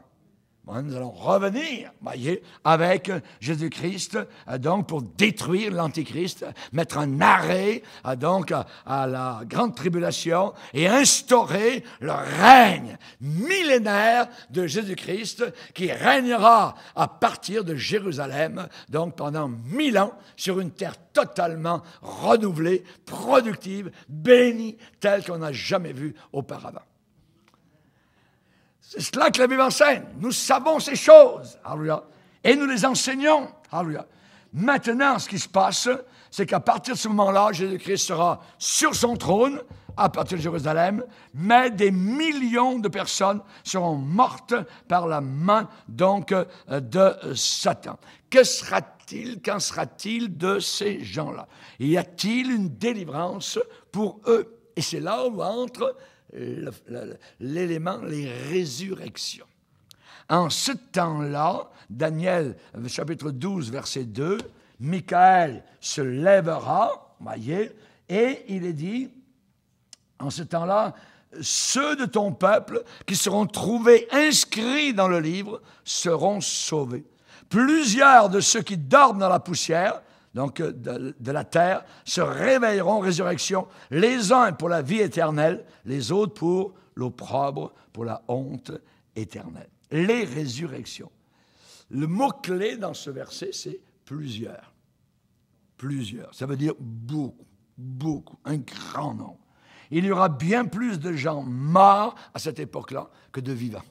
Nous allons revenir, voyez, avec Jésus-Christ, euh, donc pour détruire l'Antichrist, mettre un arrêt euh, donc à la grande tribulation et instaurer le règne millénaire de Jésus-Christ qui régnera à partir de Jérusalem, donc pendant mille ans, sur une terre totalement renouvelée, productive, bénie, telle qu'on n'a jamais vue auparavant. C'est cela que la Bible enseigne. Nous savons ces choses. Alléluia. Et nous les enseignons. Alléluia. Maintenant, ce qui se passe, c'est qu'à partir de ce moment-là, Jésus-Christ sera sur son trône, à partir de Jérusalem, mais des millions de personnes seront mortes par la main donc euh, de Satan. Que sera-t-il, qu'en sera-t-il de ces gens-là Y a-t-il une délivrance pour eux Et c'est là où entre l'élément, les résurrections. En ce temps-là, Daniel chapitre 12, verset 2, Michael se lèvera, voyez, et il est dit, en ce temps-là, ceux de ton peuple qui seront trouvés inscrits dans le livre seront sauvés. Plusieurs de ceux qui dorment dans la poussière donc euh, de, la terre, se réveilleront, résurrection, les uns pour la vie éternelle, les autres pour l'opprobre, pour la honte éternelle. Les résurrections. Le mot-clé dans ce verset, c'est plusieurs. Plusieurs. Ça veut dire beaucoup, beaucoup, un grand nombre. Il y aura bien plus de gens morts à cette époque-là que de vivants.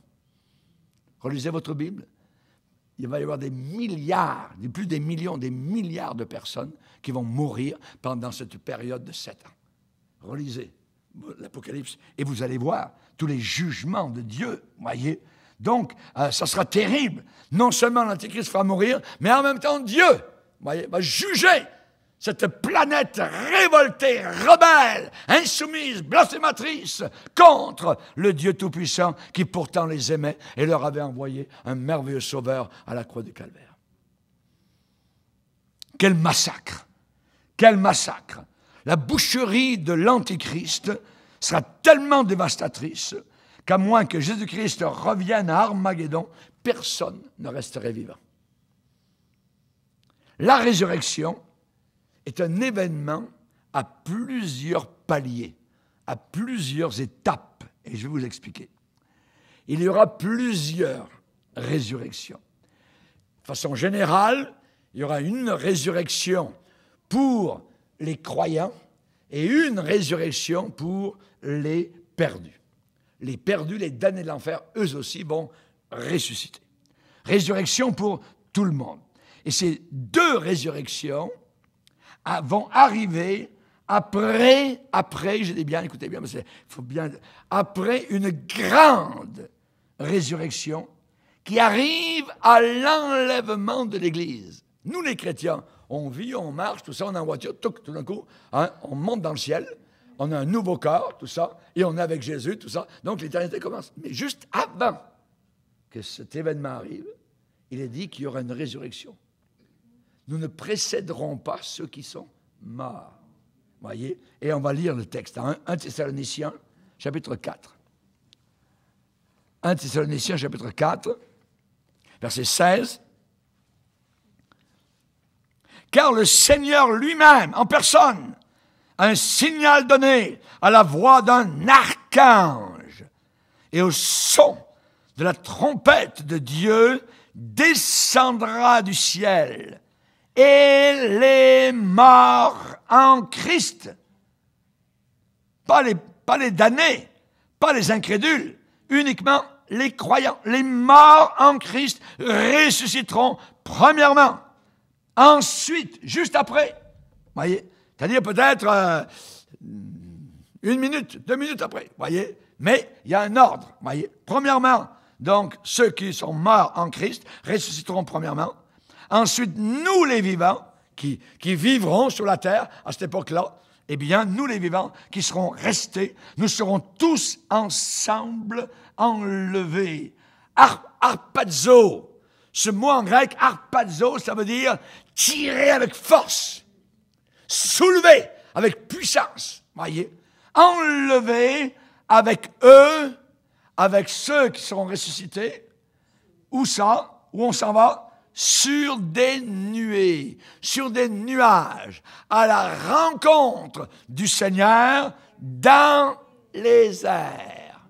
Relisez votre Bible il va y avoir des milliards, plus des millions, des milliards de personnes qui vont mourir pendant cette période de sept ans. Relisez l'Apocalypse et vous allez voir tous les jugements de Dieu, voyez. Donc, euh, ça sera terrible. Non seulement l'Antichrist fera mourir, mais en même temps, Dieu voyez, va juger cette planète révoltée, rebelle, insoumise, blasphématrice contre le Dieu Tout-Puissant qui pourtant les aimait et leur avait envoyé un merveilleux sauveur à la croix du Calvaire. Quel massacre Quel massacre La boucherie de l'Antichrist sera tellement dévastatrice qu'à moins que Jésus-Christ revienne à Armageddon, personne ne resterait vivant. La résurrection est un événement à plusieurs paliers, à plusieurs étapes, et je vais vous expliquer. Il y aura plusieurs résurrections. De façon générale, il y aura une résurrection pour les croyants et une résurrection pour les perdus. Les perdus, les damnés de l'enfer, eux aussi vont ressusciter. Résurrection pour tout le monde. Et ces deux résurrections vont arriver après, après, j'ai dit bien, écoutez bien, il faut bien, après une grande résurrection qui arrive à l'enlèvement de l'Église. Nous, les chrétiens, on vit, on marche, tout ça, on est en voiture, tout, tout d'un coup, hein, on monte dans le ciel, on a un nouveau corps, tout ça, et on est avec Jésus, tout ça. Donc l'éternité commence. Mais juste avant que cet événement arrive, il est dit qu'il y aura une résurrection. Nous ne précéderons pas ceux qui sont morts. Voyez Et on va lire le texte. 1 Thessaloniciens, chapitre 4. 1 Thessaloniciens, chapitre 4, verset 16. Car le Seigneur lui-même, en personne, a un signal donné à la voix d'un archange et au son de la trompette de Dieu descendra du ciel et les morts en Christ. Pas les, damnés, pas les incrédules, uniquement les croyants. Les morts en Christ ressusciteront premièrement. Ensuite, juste après, voyez, c'est-à-dire peut-être euh, une minute, deux minutes après, voyez, mais il y a un ordre, voyez. Premièrement, donc ceux qui sont morts en Christ ressusciteront premièrement. Ensuite, nous les vivants, qui, qui vivrons sur la terre à cette époque-là, eh bien, nous les vivants qui serons restés, nous serons tous ensemble enlevés. arpazo, ce mot en grec, arpazo, ça veut dire tirer avec force, soulever avec puissance, voyez, enlever avec eux, avec ceux qui seront ressuscités. Où ça Où on s'en va sur des nuées, sur des nuages, à la rencontre du Seigneur dans les airs.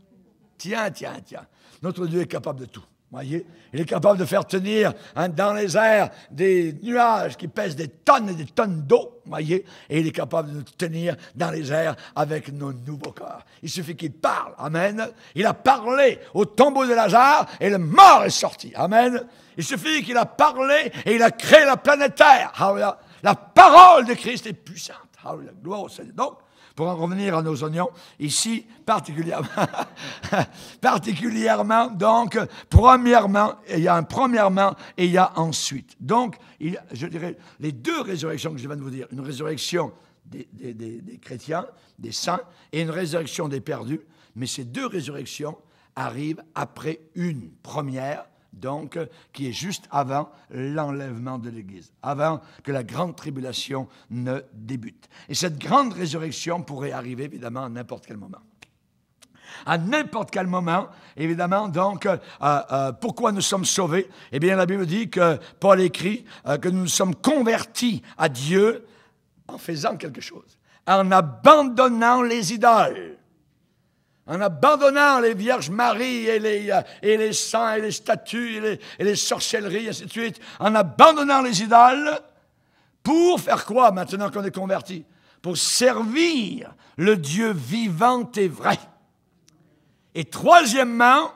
Tiens, tiens, tiens. Notre Dieu est capable de tout. Voyez, il est capable de faire tenir dans les airs des nuages qui pèsent des tonnes et des tonnes d'eau. Voyez, et il est capable de nous tenir dans les airs avec nos nouveaux corps. Il suffit qu'il parle. Amen. Il a parlé au tombeau de Lazare et le mort est sorti. Amen. Il suffit qu'il a parlé et il a créé la planète Terre. La parole de Christ est puissante. Gloire au Seigneur. Donc, pour en revenir à nos oignons, ici, particulièrement, particulièrement, donc, premièrement, il y a un premièrement et il y a ensuite. Donc, je dirais, les deux résurrections que je viens de vous dire, une résurrection des, des chrétiens, des saints, et une résurrection des perdus, mais ces deux résurrections arrivent après une première donc, qui est juste avant l'enlèvement de l'Église, avant que la grande tribulation ne débute. Et cette grande résurrection pourrait arriver, évidemment, à n'importe quel moment à n'importe quel moment. Évidemment, donc, euh, euh, pourquoi nous sommes sauvés Eh bien, la Bible dit que Paul écrit euh, que nous nous sommes convertis à Dieu en faisant quelque chose, en abandonnant les idoles en abandonnant les Vierges Marie euh, et les, saints et les statues et les, sorcelleries, et ainsi de suite, en abandonnant les idoles, pour faire quoi maintenant qu'on est converti Pour servir le Dieu vivant et vrai. Et troisièmement,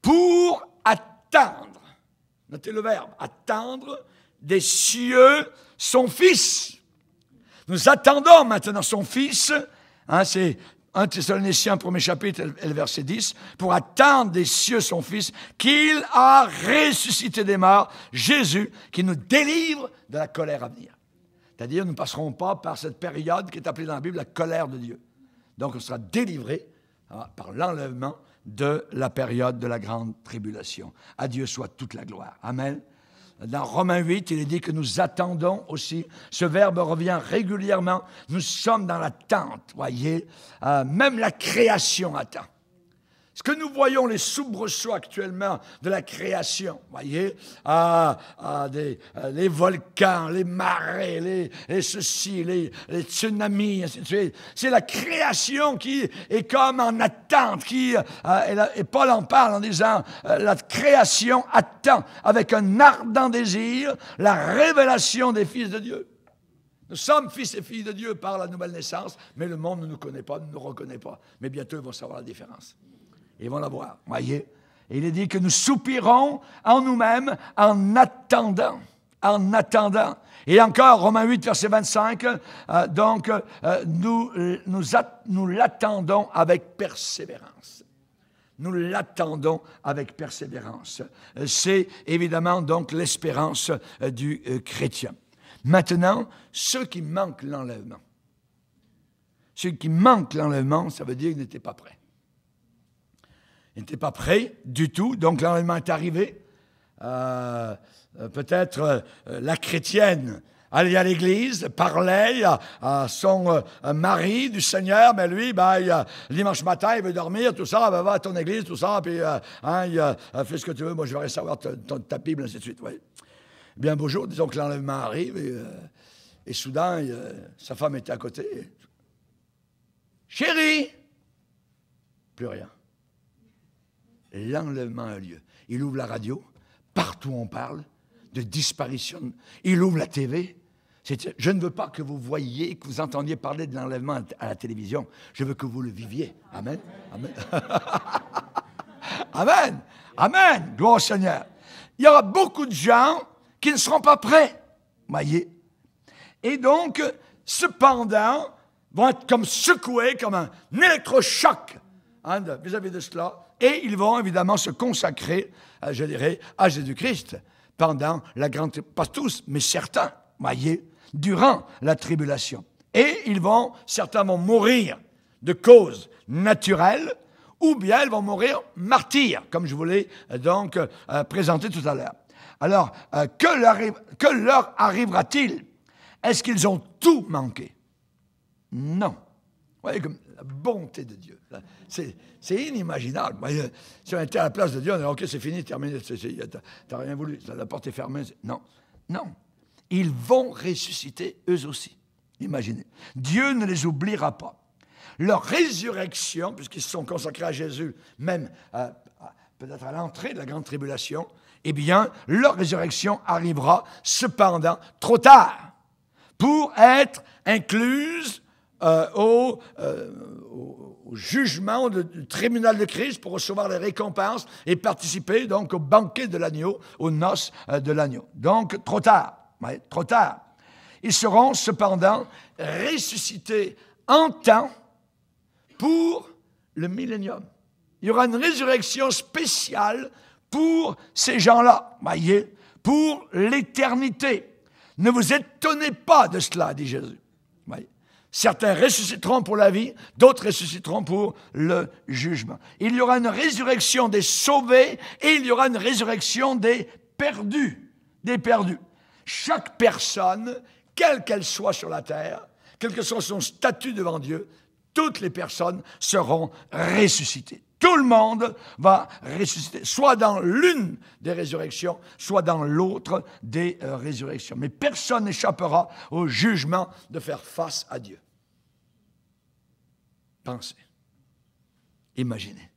pour attendre, notez le verbe, attendre des cieux son Fils. Nous attendons maintenant son Fils. Hein, c'est 1 Thessaloniciens, premier chapitre et verset 10, pour attendre des cieux son Fils, qu'il a ressuscité des morts, Jésus, qui nous délivre de la colère à venir. C'est-à-dire, nous ne passerons pas par cette période qui est appelée dans la Bible la colère de Dieu. Donc, on sera délivré hein, par l'enlèvement de la période de la grande tribulation. À Dieu soit toute la gloire. Amen. Dans Romains 8, il est dit que nous attendons aussi. Ce verbe revient régulièrement. Nous sommes dans l'attente, voyez. Euh, même la création attend. Ce que nous voyons, les soubresauts actuellement de la création, voyez, ah, ah, euh, les volcans, les marées, les, ceci, les, tsunamis, ainsi suite. C'est la création qui est comme en attente, qui, euh, et, Paul en parle en disant, euh, la création attend avec un ardent désir la révélation des fils de Dieu. Nous sommes fils et filles de Dieu par la nouvelle naissance, mais le monde ne nous connaît pas, ne nous reconnaît pas. Mais bientôt, ils vont savoir la différence. Ils vont l'avoir, voyez. il est dit que nous soupirons en nous-mêmes en attendant, en attendant. Et encore, Romains 8, verset 25, euh, donc euh, nous, nous, nous l'attendons avec persévérance. Nous l'attendons avec persévérance. C'est évidemment donc l'espérance euh, du chrétien. Maintenant, ceux qui manquent l'enlèvement. Ceux qui manquent l'enlèvement, ça veut dire qu'ils n'étaient pas prêts. Il n'était pas prêt du tout. Donc l'enlèvement est arrivé. Euh, peut-être euh, la chrétienne allait à l'église, parlait à, son euh, mari du Seigneur, mais lui, ben, il, dimanche matin, il veut dormir, tout ça, ben, va à ton église, tout ça, puis hein, il, fais ce que tu veux, moi je vais recevoir ta, ta, Bible, ainsi de suite. Bien bonjour disons que l'enlèvement arrive, et, soudain, sa femme était à côté. Chérie! Plus rien l'enlèvement a lieu. Il ouvre la radio, partout on parle de disparition. Il ouvre la TV. Je ne veux pas que vous voyiez, que vous entendiez parler de l'enlèvement à la télévision. Je veux que vous le viviez. Amen. Amen. Amen. Amen. Gloire au Seigneur. Il y aura beaucoup de gens qui ne seront pas prêts. Voyez. Et donc, cependant, vont être comme secoués, comme un électrochoc vis à -vis de cela. Et ils vont évidemment se consacrer, euh, je dirais, à Jésus-Christ pendant la grande... Pas tous, mais certains, voyez, durant la tribulation. Et ils vont, certains vont mourir de causes naturelles, ou bien ils vont mourir martyrs, comme je vous l'ai euh, donc euh, présenté tout à l'heure. Alors, que leur, que leur arrivera-t-il Est-ce qu'ils ont tout manqué Non. Vous bonté de Dieu. C'est inimaginable. Euh, si on était à la place de Dieu, on dirait, OK, c'est fini, terminé, t'as rien voulu, la porte est fermée. Non, non. Ils vont ressusciter eux aussi. Imaginez. Dieu ne les oubliera pas. Leur résurrection, puisqu'ils se sont consacrés à Jésus, même peut-être à, à l'entrée de la grande tribulation, eh bien, leur résurrection arrivera cependant trop tard pour être incluse euh, euh, au, jugement du tribunal de crise pour recevoir les récompenses et participer donc au banquet de l'agneau, aux noces euh, de l'agneau. Donc trop tard, trop tard. Ils seront cependant ressuscités en temps pour le millénium. Il y aura une résurrection spéciale pour ces gens-là, voyez, pour l'éternité. Ne vous étonnez pas de cela, dit Jésus. Certains ressusciteront pour la vie, d'autres ressusciteront pour le jugement. Il y aura une résurrection des sauvés et il y aura une résurrection des perdus. Des perdus. Chaque personne, quelle qu'elle soit sur la terre, quel que soit son statut devant Dieu, toutes les personnes seront ressuscitées tout le monde va ressusciter, soit dans l'une des résurrections, soit dans l'autre des euh, résurrections. Mais personne n'échappera au jugement de faire face à Dieu. Pensez, imaginez.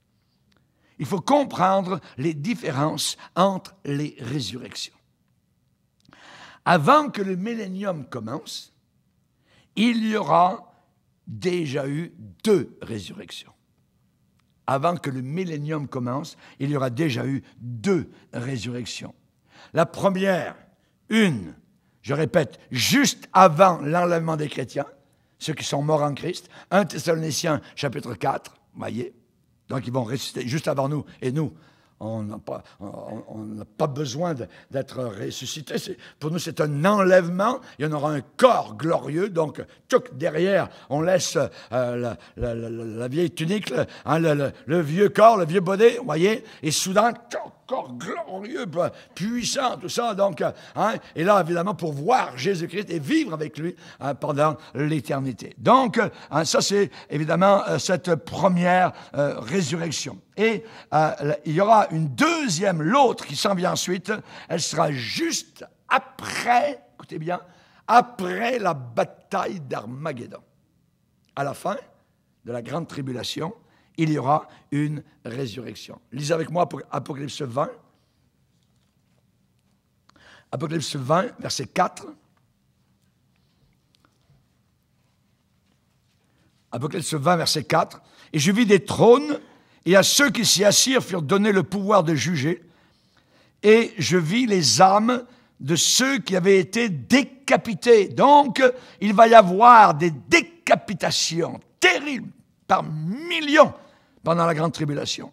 Il faut comprendre les différences entre les résurrections. Avant que le millénium commence, il y aura déjà eu deux résurrections avant que le millénium commence, il y aura déjà eu deux résurrections. La première, une, je répète, juste avant l'enlèvement des chrétiens, ceux qui sont morts en Christ, 1 Thessaloniciens chapitre 4, voyez, donc ils vont ressusciter juste avant nous, et nous, on n'a pas, besoin d'être ressuscité. Pour nous, c'est un enlèvement. Il y en aura un corps glorieux. Donc, tout derrière, on laisse euh, la, vieille tunique, hein, le, le, vieux corps, le vieux bonnet, vous voyez, et soudain, corps glorieux, ben, puissant, tout ça. Donc, hein, et là, évidemment, pour voir Jésus-Christ et vivre avec lui hein, pendant l'éternité. Donc, hein, ça, c'est évidemment euh, cette première euh, résurrection. Et euh, il y aura une deuxième, l'autre qui s'en vient ensuite. Elle sera juste après, écoutez bien, après la bataille d'Armageddon. À la fin de la grande tribulation, il y aura une résurrection. Lisez avec moi Apocalypse 20. Apocalypse 20, verset 4. Apocalypse 20, verset 4. Et je vis des trônes, et à ceux qui s'y assirent furent donnés le pouvoir de juger. Et je vis les âmes de ceux qui avaient été décapités. Donc, il va y avoir des décapitations terribles par millions pendant la grande tribulation.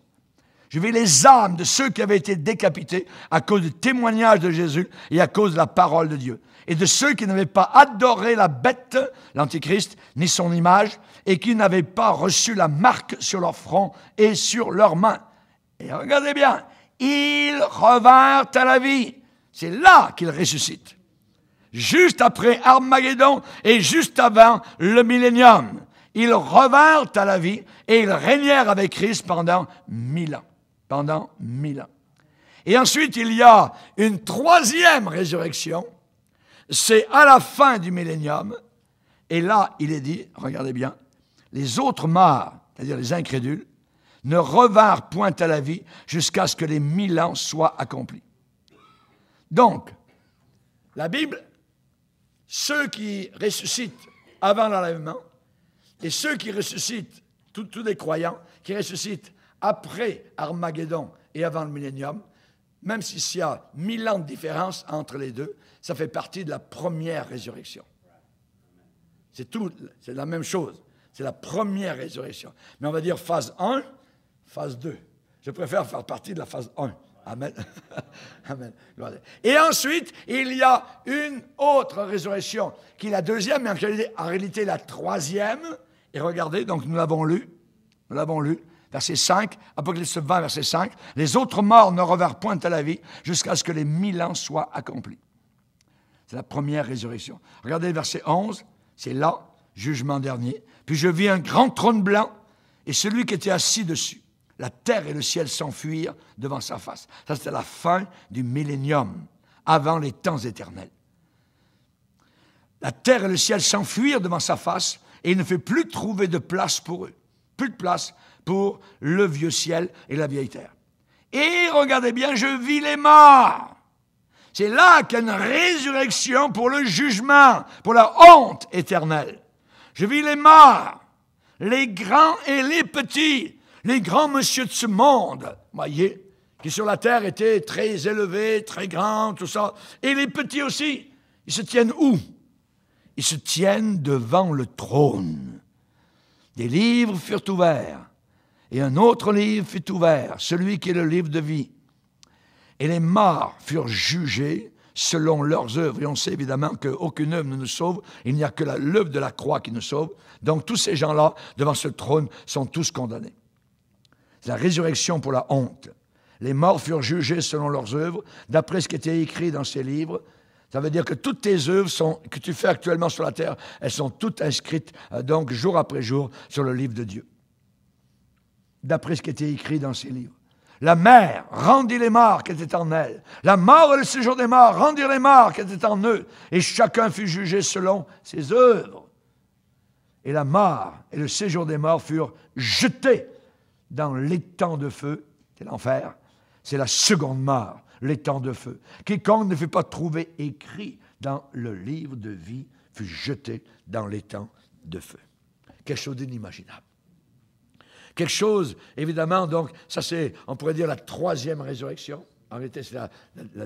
Je vis les âmes de ceux qui avaient été décapités à cause du témoignage de Jésus et à cause de la parole de Dieu. Et de ceux qui n'avaient pas adoré la bête, l'Antichrist, ni son image, et qui n'avaient pas reçu la marque sur leur front et sur leurs mains. Et regardez bien, ils revinrent à la vie. C'est là qu'ils ressuscitent. Juste après Armageddon et juste avant le millénium. Ils revinrent à la vie et ils régnèrent avec Christ pendant mille ans. Pendant mille ans. Et ensuite, il y a une troisième résurrection. C'est à la fin du millénium. Et là, il est dit, regardez bien, les autres morts, c'est-à-dire les incrédules, ne revinrent point à la vie jusqu'à ce que les mille ans soient accomplis. Donc, la Bible, ceux qui ressuscitent avant l'enlèvement, et ceux qui ressuscitent, tous les croyants, qui ressuscitent après Armageddon et avant le millénium, même s'il y a mille ans de différence entre les deux, ça fait partie de la première résurrection. C'est tout, c'est la même chose. C'est la première résurrection. Mais on va dire phase 1, phase 2. Je préfère faire partie de la phase 1. Amen. Amen. Et ensuite, il y a une autre résurrection, qui est la deuxième, mais en réalité la troisième, et regardez, donc nous l'avons lu, nous l'avons lu, verset 5, Apocalypse 20, verset 5, les autres morts ne revinrent point à la vie jusqu'à ce que les mille ans soient accomplis. C'est la première résurrection. Regardez verset 11, c'est là, jugement dernier. Puis je vis un grand trône blanc et celui qui était assis dessus. La terre et le ciel s'enfuirent devant sa face. Ça, c'était la fin du millénium, avant les temps éternels. La terre et le ciel s'enfuirent devant sa face, et il ne fait plus trouver de place pour eux. Plus de place pour le vieux ciel et la vieille terre. Et regardez bien, je vis les morts. C'est là qu'une résurrection pour le jugement, pour la honte éternelle. Je vis les morts, les grands et les petits, les grands monsieur de ce monde, voyez, qui sur la terre étaient très élevés, très grands, tout ça, et les petits aussi. Ils se tiennent où ils se tiennent devant le trône. Des livres furent ouverts, et un autre livre fut ouvert, celui qui est le livre de vie. Et les morts furent jugés selon leurs œuvres. Et on sait évidemment qu'aucune œuvre ne nous sauve, il n'y a que l'œuvre de la croix qui nous sauve. Donc tous ces gens-là, devant ce trône, sont tous condamnés. la résurrection pour la honte. Les morts furent jugés selon leurs œuvres, d'après ce qui était écrit dans ces livres, ça veut dire que toutes tes œuvres que tu fais actuellement sur la terre, elles sont toutes inscrites, euh, donc jour après jour, sur le livre de Dieu. D'après ce qui était écrit dans ces livres. La mer rendit les morts qui étaient en elle. La mort et le séjour des morts rendirent les morts qui étaient en eux. Et chacun fut jugé selon ses œuvres. Et la mort et le séjour des morts furent jetés dans l'étang de feu, c'est l'enfer. C'est la seconde mort les temps de feu. Quiconque ne fut pas trouvé écrit dans le livre de vie fut jeté dans les temps de feu. Quelque chose d'inimaginable. Quelque chose, évidemment, donc, ça c'est, on pourrait dire, la troisième résurrection. En réalité, c'est la,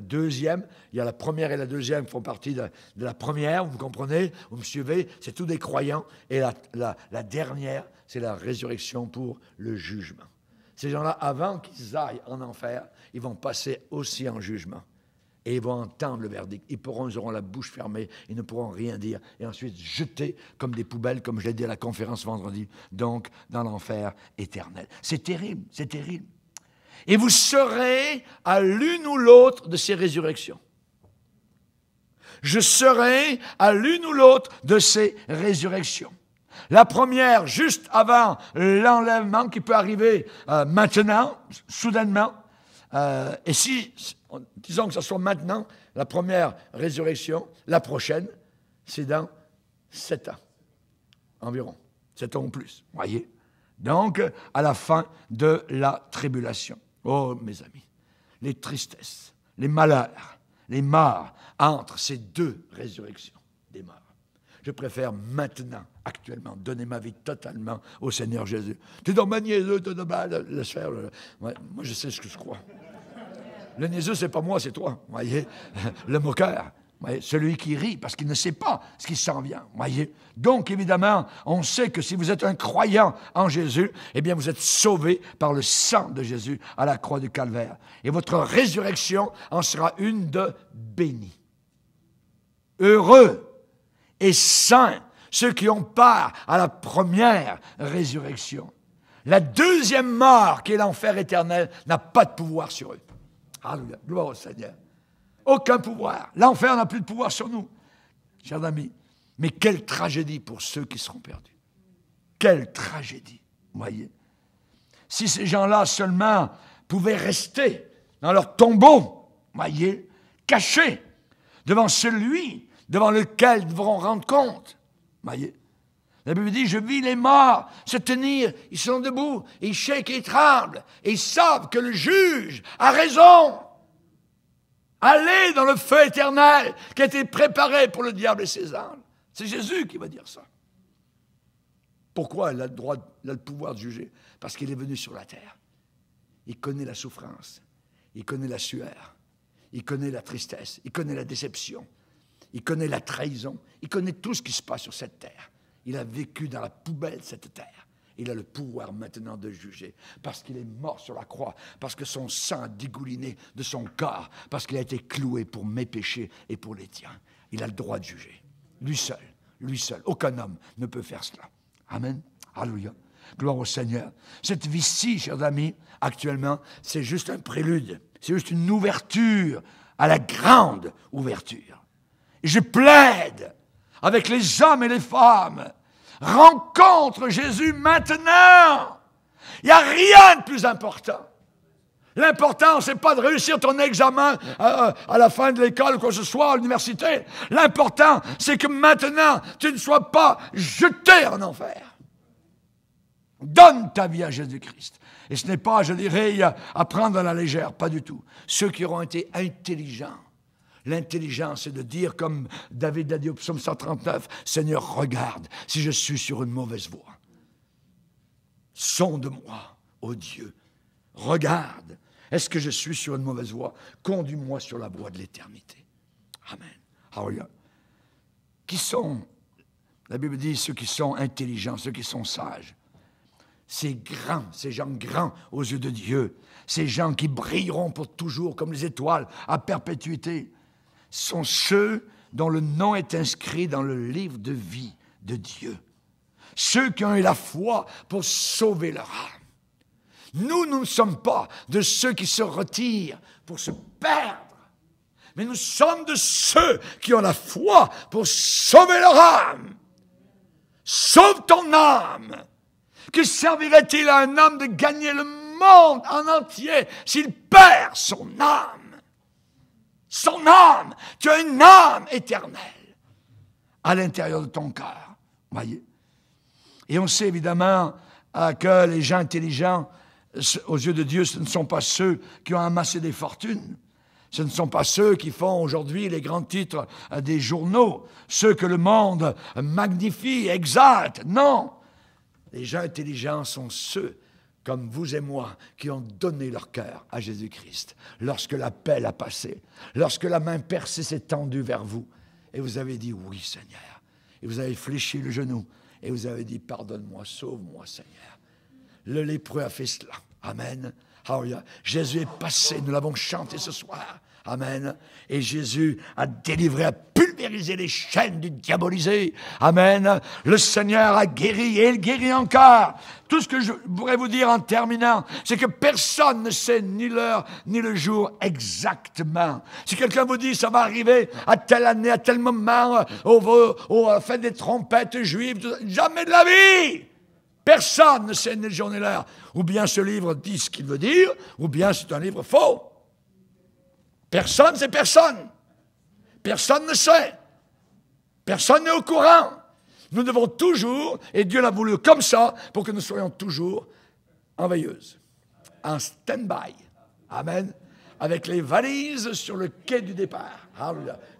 deuxième. Il y a la première et la deuxième qui font partie de, la première, vous comprenez, vous me suivez, c'est tous des croyants. Et la dernière, c'est la résurrection pour le jugement. Ces gens-là, avant qu'ils aillent en enfer, ils vont passer aussi en jugement. Et ils vont entendre le verdict. Ils pourront, auront la bouche fermée, ils ne pourront rien dire. Et ensuite, jeter comme des poubelles, comme je l'ai dit à la conférence vendredi, donc dans l'enfer éternel. C'est terrible, c'est terrible. Et vous serez à l'une ou l'autre de ces résurrections. Je serai à l'une ou l'autre de ces résurrections. La première, juste avant l'enlèvement qui peut arriver euh, maintenant, soudainement. Euh, et si, disons que ce soit maintenant, la première résurrection, la prochaine, c'est dans sept ans environ, sept ans ou plus, voyez. Donc, à la fin de la tribulation. Oh, mes amis, les tristesses, les malheurs, les morts entre ces deux résurrections des morts. Je préfère maintenant, actuellement, donner ma vie totalement au Seigneur Jésus. dans ma niaiseux, tu faire. moi, je sais ce que je crois. Le niaiseux, c'est pas moi, c'est toi, voyez. Le moqueur, celui qui rit parce qu'il ne sait pas ce qui s'en vient, voyez. Donc, évidemment, on sait que si vous êtes un croyant en Jésus, eh bien, vous êtes sauvé par le sang de Jésus à la croix du calvaire. Et votre résurrection en sera une de bénie. Heureux et saints, ceux qui ont part à la première résurrection. La deuxième mort, qui est l'enfer éternel, n'a pas de pouvoir sur eux. Alléluia. Gloire au Seigneur. Aucun pouvoir. L'enfer n'a plus de pouvoir sur nous, chers amis. Mais quelle tragédie pour ceux qui seront perdus. Quelle tragédie, voyez. Si ces gens-là seulement pouvaient rester dans leur tombeau, voyez, cachés devant celui devant lequel ils devront rendre compte. Voyez. La Bible dit, je vis les morts se tenir, ils sont debout, ils chèquent et ils tremblent, et ils savent que le juge a raison. Allez dans le feu éternel qui a été préparé pour le diable et ses anges. C'est Jésus qui va dire ça. Pourquoi il a le, droit, il a le pouvoir de juger Parce qu'il est venu sur la terre. Il connaît la souffrance, il connaît la sueur, il connaît la tristesse, il connaît la déception, il connaît la trahison, il connaît tout ce qui se passe sur cette terre. Il a vécu dans la poubelle de cette terre. Il a le pouvoir maintenant de juger, parce qu'il est mort sur la croix, parce que son sang a dégouliné de son corps, parce qu'il a été cloué pour mes péchés et pour les tiens. Il a le droit de juger. Lui seul, lui seul. Aucun homme ne peut faire cela. Amen. Alléluia. Gloire au Seigneur. Cette vie-ci, chers amis, actuellement, c'est juste un prélude, c'est juste une ouverture à la grande ouverture je plaide avec les hommes et les femmes. Rencontre Jésus maintenant. Il n'y a rien de plus important. L'important, ce n'est pas de réussir ton examen euh, euh, à, la fin de l'école, quoi que ce soit, à l'université. L'important, c'est que maintenant, tu ne sois pas jeté en enfer. Donne ta vie à Jésus-Christ. Et ce n'est pas, je dirais, euh, à prendre à la légère, pas du tout. Ceux qui auront été intelligents L'intelligence est de dire, comme David l'a dit au psaume 139, Seigneur, regarde si je suis sur une mauvaise voie. Sonde-moi, ô Dieu. Regarde. Est-ce que je suis sur une mauvaise voie Conduis-moi sur la voie de l'éternité. Amen. Qui sont, la Bible dit, ceux qui sont intelligents, ceux qui sont sages. Ces grands, ces gens grands aux yeux de Dieu, ces gens qui brilleront pour toujours comme les étoiles à perpétuité sont ceux dont le nom est inscrit dans le livre de vie de Dieu. Ceux qui ont eu la foi pour sauver leur âme. Nous, nous ne sommes pas de ceux qui se retirent pour se perdre, mais nous sommes de ceux qui ont la foi pour sauver leur âme. Sauve ton âme. Que servirait-il à un homme de gagner le monde en entier s'il perd son âme son âme. Tu as une âme éternelle à l'intérieur de ton cœur. Voyez. Et on sait évidemment euh, que les gens intelligents, aux yeux de Dieu, ce ne sont pas ceux qui ont amassé des fortunes. Ce ne sont pas ceux qui font aujourd'hui les grands titres euh, des journaux, ceux que le monde magnifie, exalte. Non. Les gens intelligents sont ceux comme vous et moi, qui ont donné leur cœur à Jésus-Christ, lorsque l'appel a passé, lorsque la main percée s'est tendue vers vous, et vous avez dit oui Seigneur, et vous avez fléchi le genou, et vous avez dit pardonne-moi, sauve-moi Seigneur. Le lépreux a fait cela. Amen. Jésus est passé, nous l'avons chanté ce soir. Amen. Et Jésus a délivré à les chaînes du diabolisé. Amen. Le Seigneur a guéri et il guérit encore. Tout ce que je pourrais vous dire en terminant, c'est que personne ne sait ni l'heure ni le jour exactement. Si quelqu'un vous dit ça va arriver à telle année, à tel moment, au au des trompettes juives, jamais de la vie. Personne ne sait ni le jour ni l'heure. Ou bien ce livre dit ce qu'il veut dire, ou bien c'est un livre faux. Personne, c'est personne. Personne ne sait. Personne n'est au courant. Nous devons toujours, et Dieu l'a voulu comme ça, pour que nous soyons toujours en veilleuse, en stand-by. Amen. Avec les valises sur le quai du départ.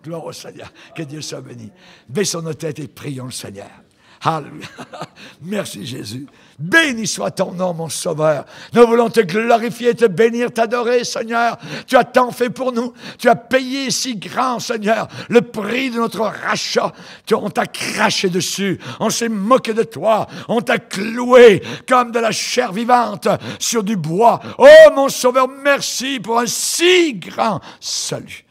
Gloire au Seigneur. Que Dieu soit béni. Baissons nos têtes et prions le Seigneur. Merci Jésus. Béni soit ton nom, mon Sauveur. Nous voulons te glorifier, te bénir, t'adorer, Seigneur. Tu as tant fait pour nous. Tu as payé si grand, Seigneur, le prix de notre rachat. On t'a craché dessus. On s'est moqué de toi. On t'a cloué comme de la chair vivante sur du bois. Oh, mon Sauveur, merci pour un si grand salut.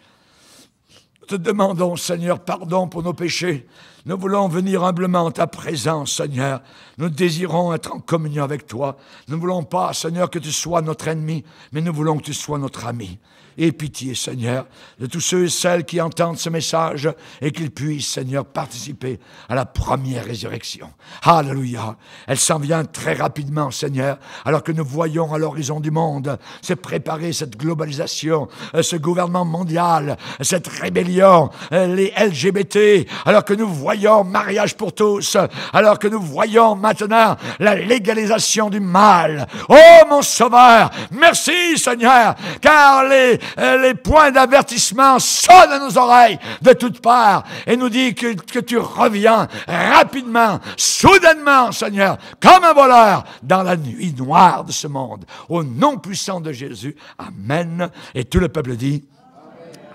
Te demandons, Seigneur, pardon pour nos péchés. Nous voulons venir humblement en ta présence, Seigneur. Nous désirons être en communion avec toi. Nous ne voulons pas, Seigneur, que tu sois notre ennemi, mais nous voulons que tu sois notre ami et pitié, Seigneur, de tous ceux et celles qui entendent ce message et qu'ils puissent, Seigneur, participer à la première résurrection. Alléluia. Elle s'en vient très rapidement, Seigneur, alors que nous voyons à l'horizon du monde se préparer cette globalisation, euh, ce gouvernement mondial, cette rébellion, euh, les LGBT, alors que nous voyons mariage pour tous, alors que nous voyons maintenant la légalisation du mal. Oh mon Sauveur, merci Seigneur, car les, euh, les points d'avertissement sonnent à nos oreilles de toutes parts et nous dit que, tu reviens rapidement, soudainement, Seigneur, comme un voleur dans la nuit noire de ce monde. Au nom puissant de Jésus. Amen. Et tout le peuple dit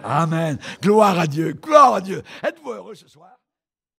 Amen. Amen. Gloire à Dieu. Gloire à Dieu. Êtes-vous heureux ce soir?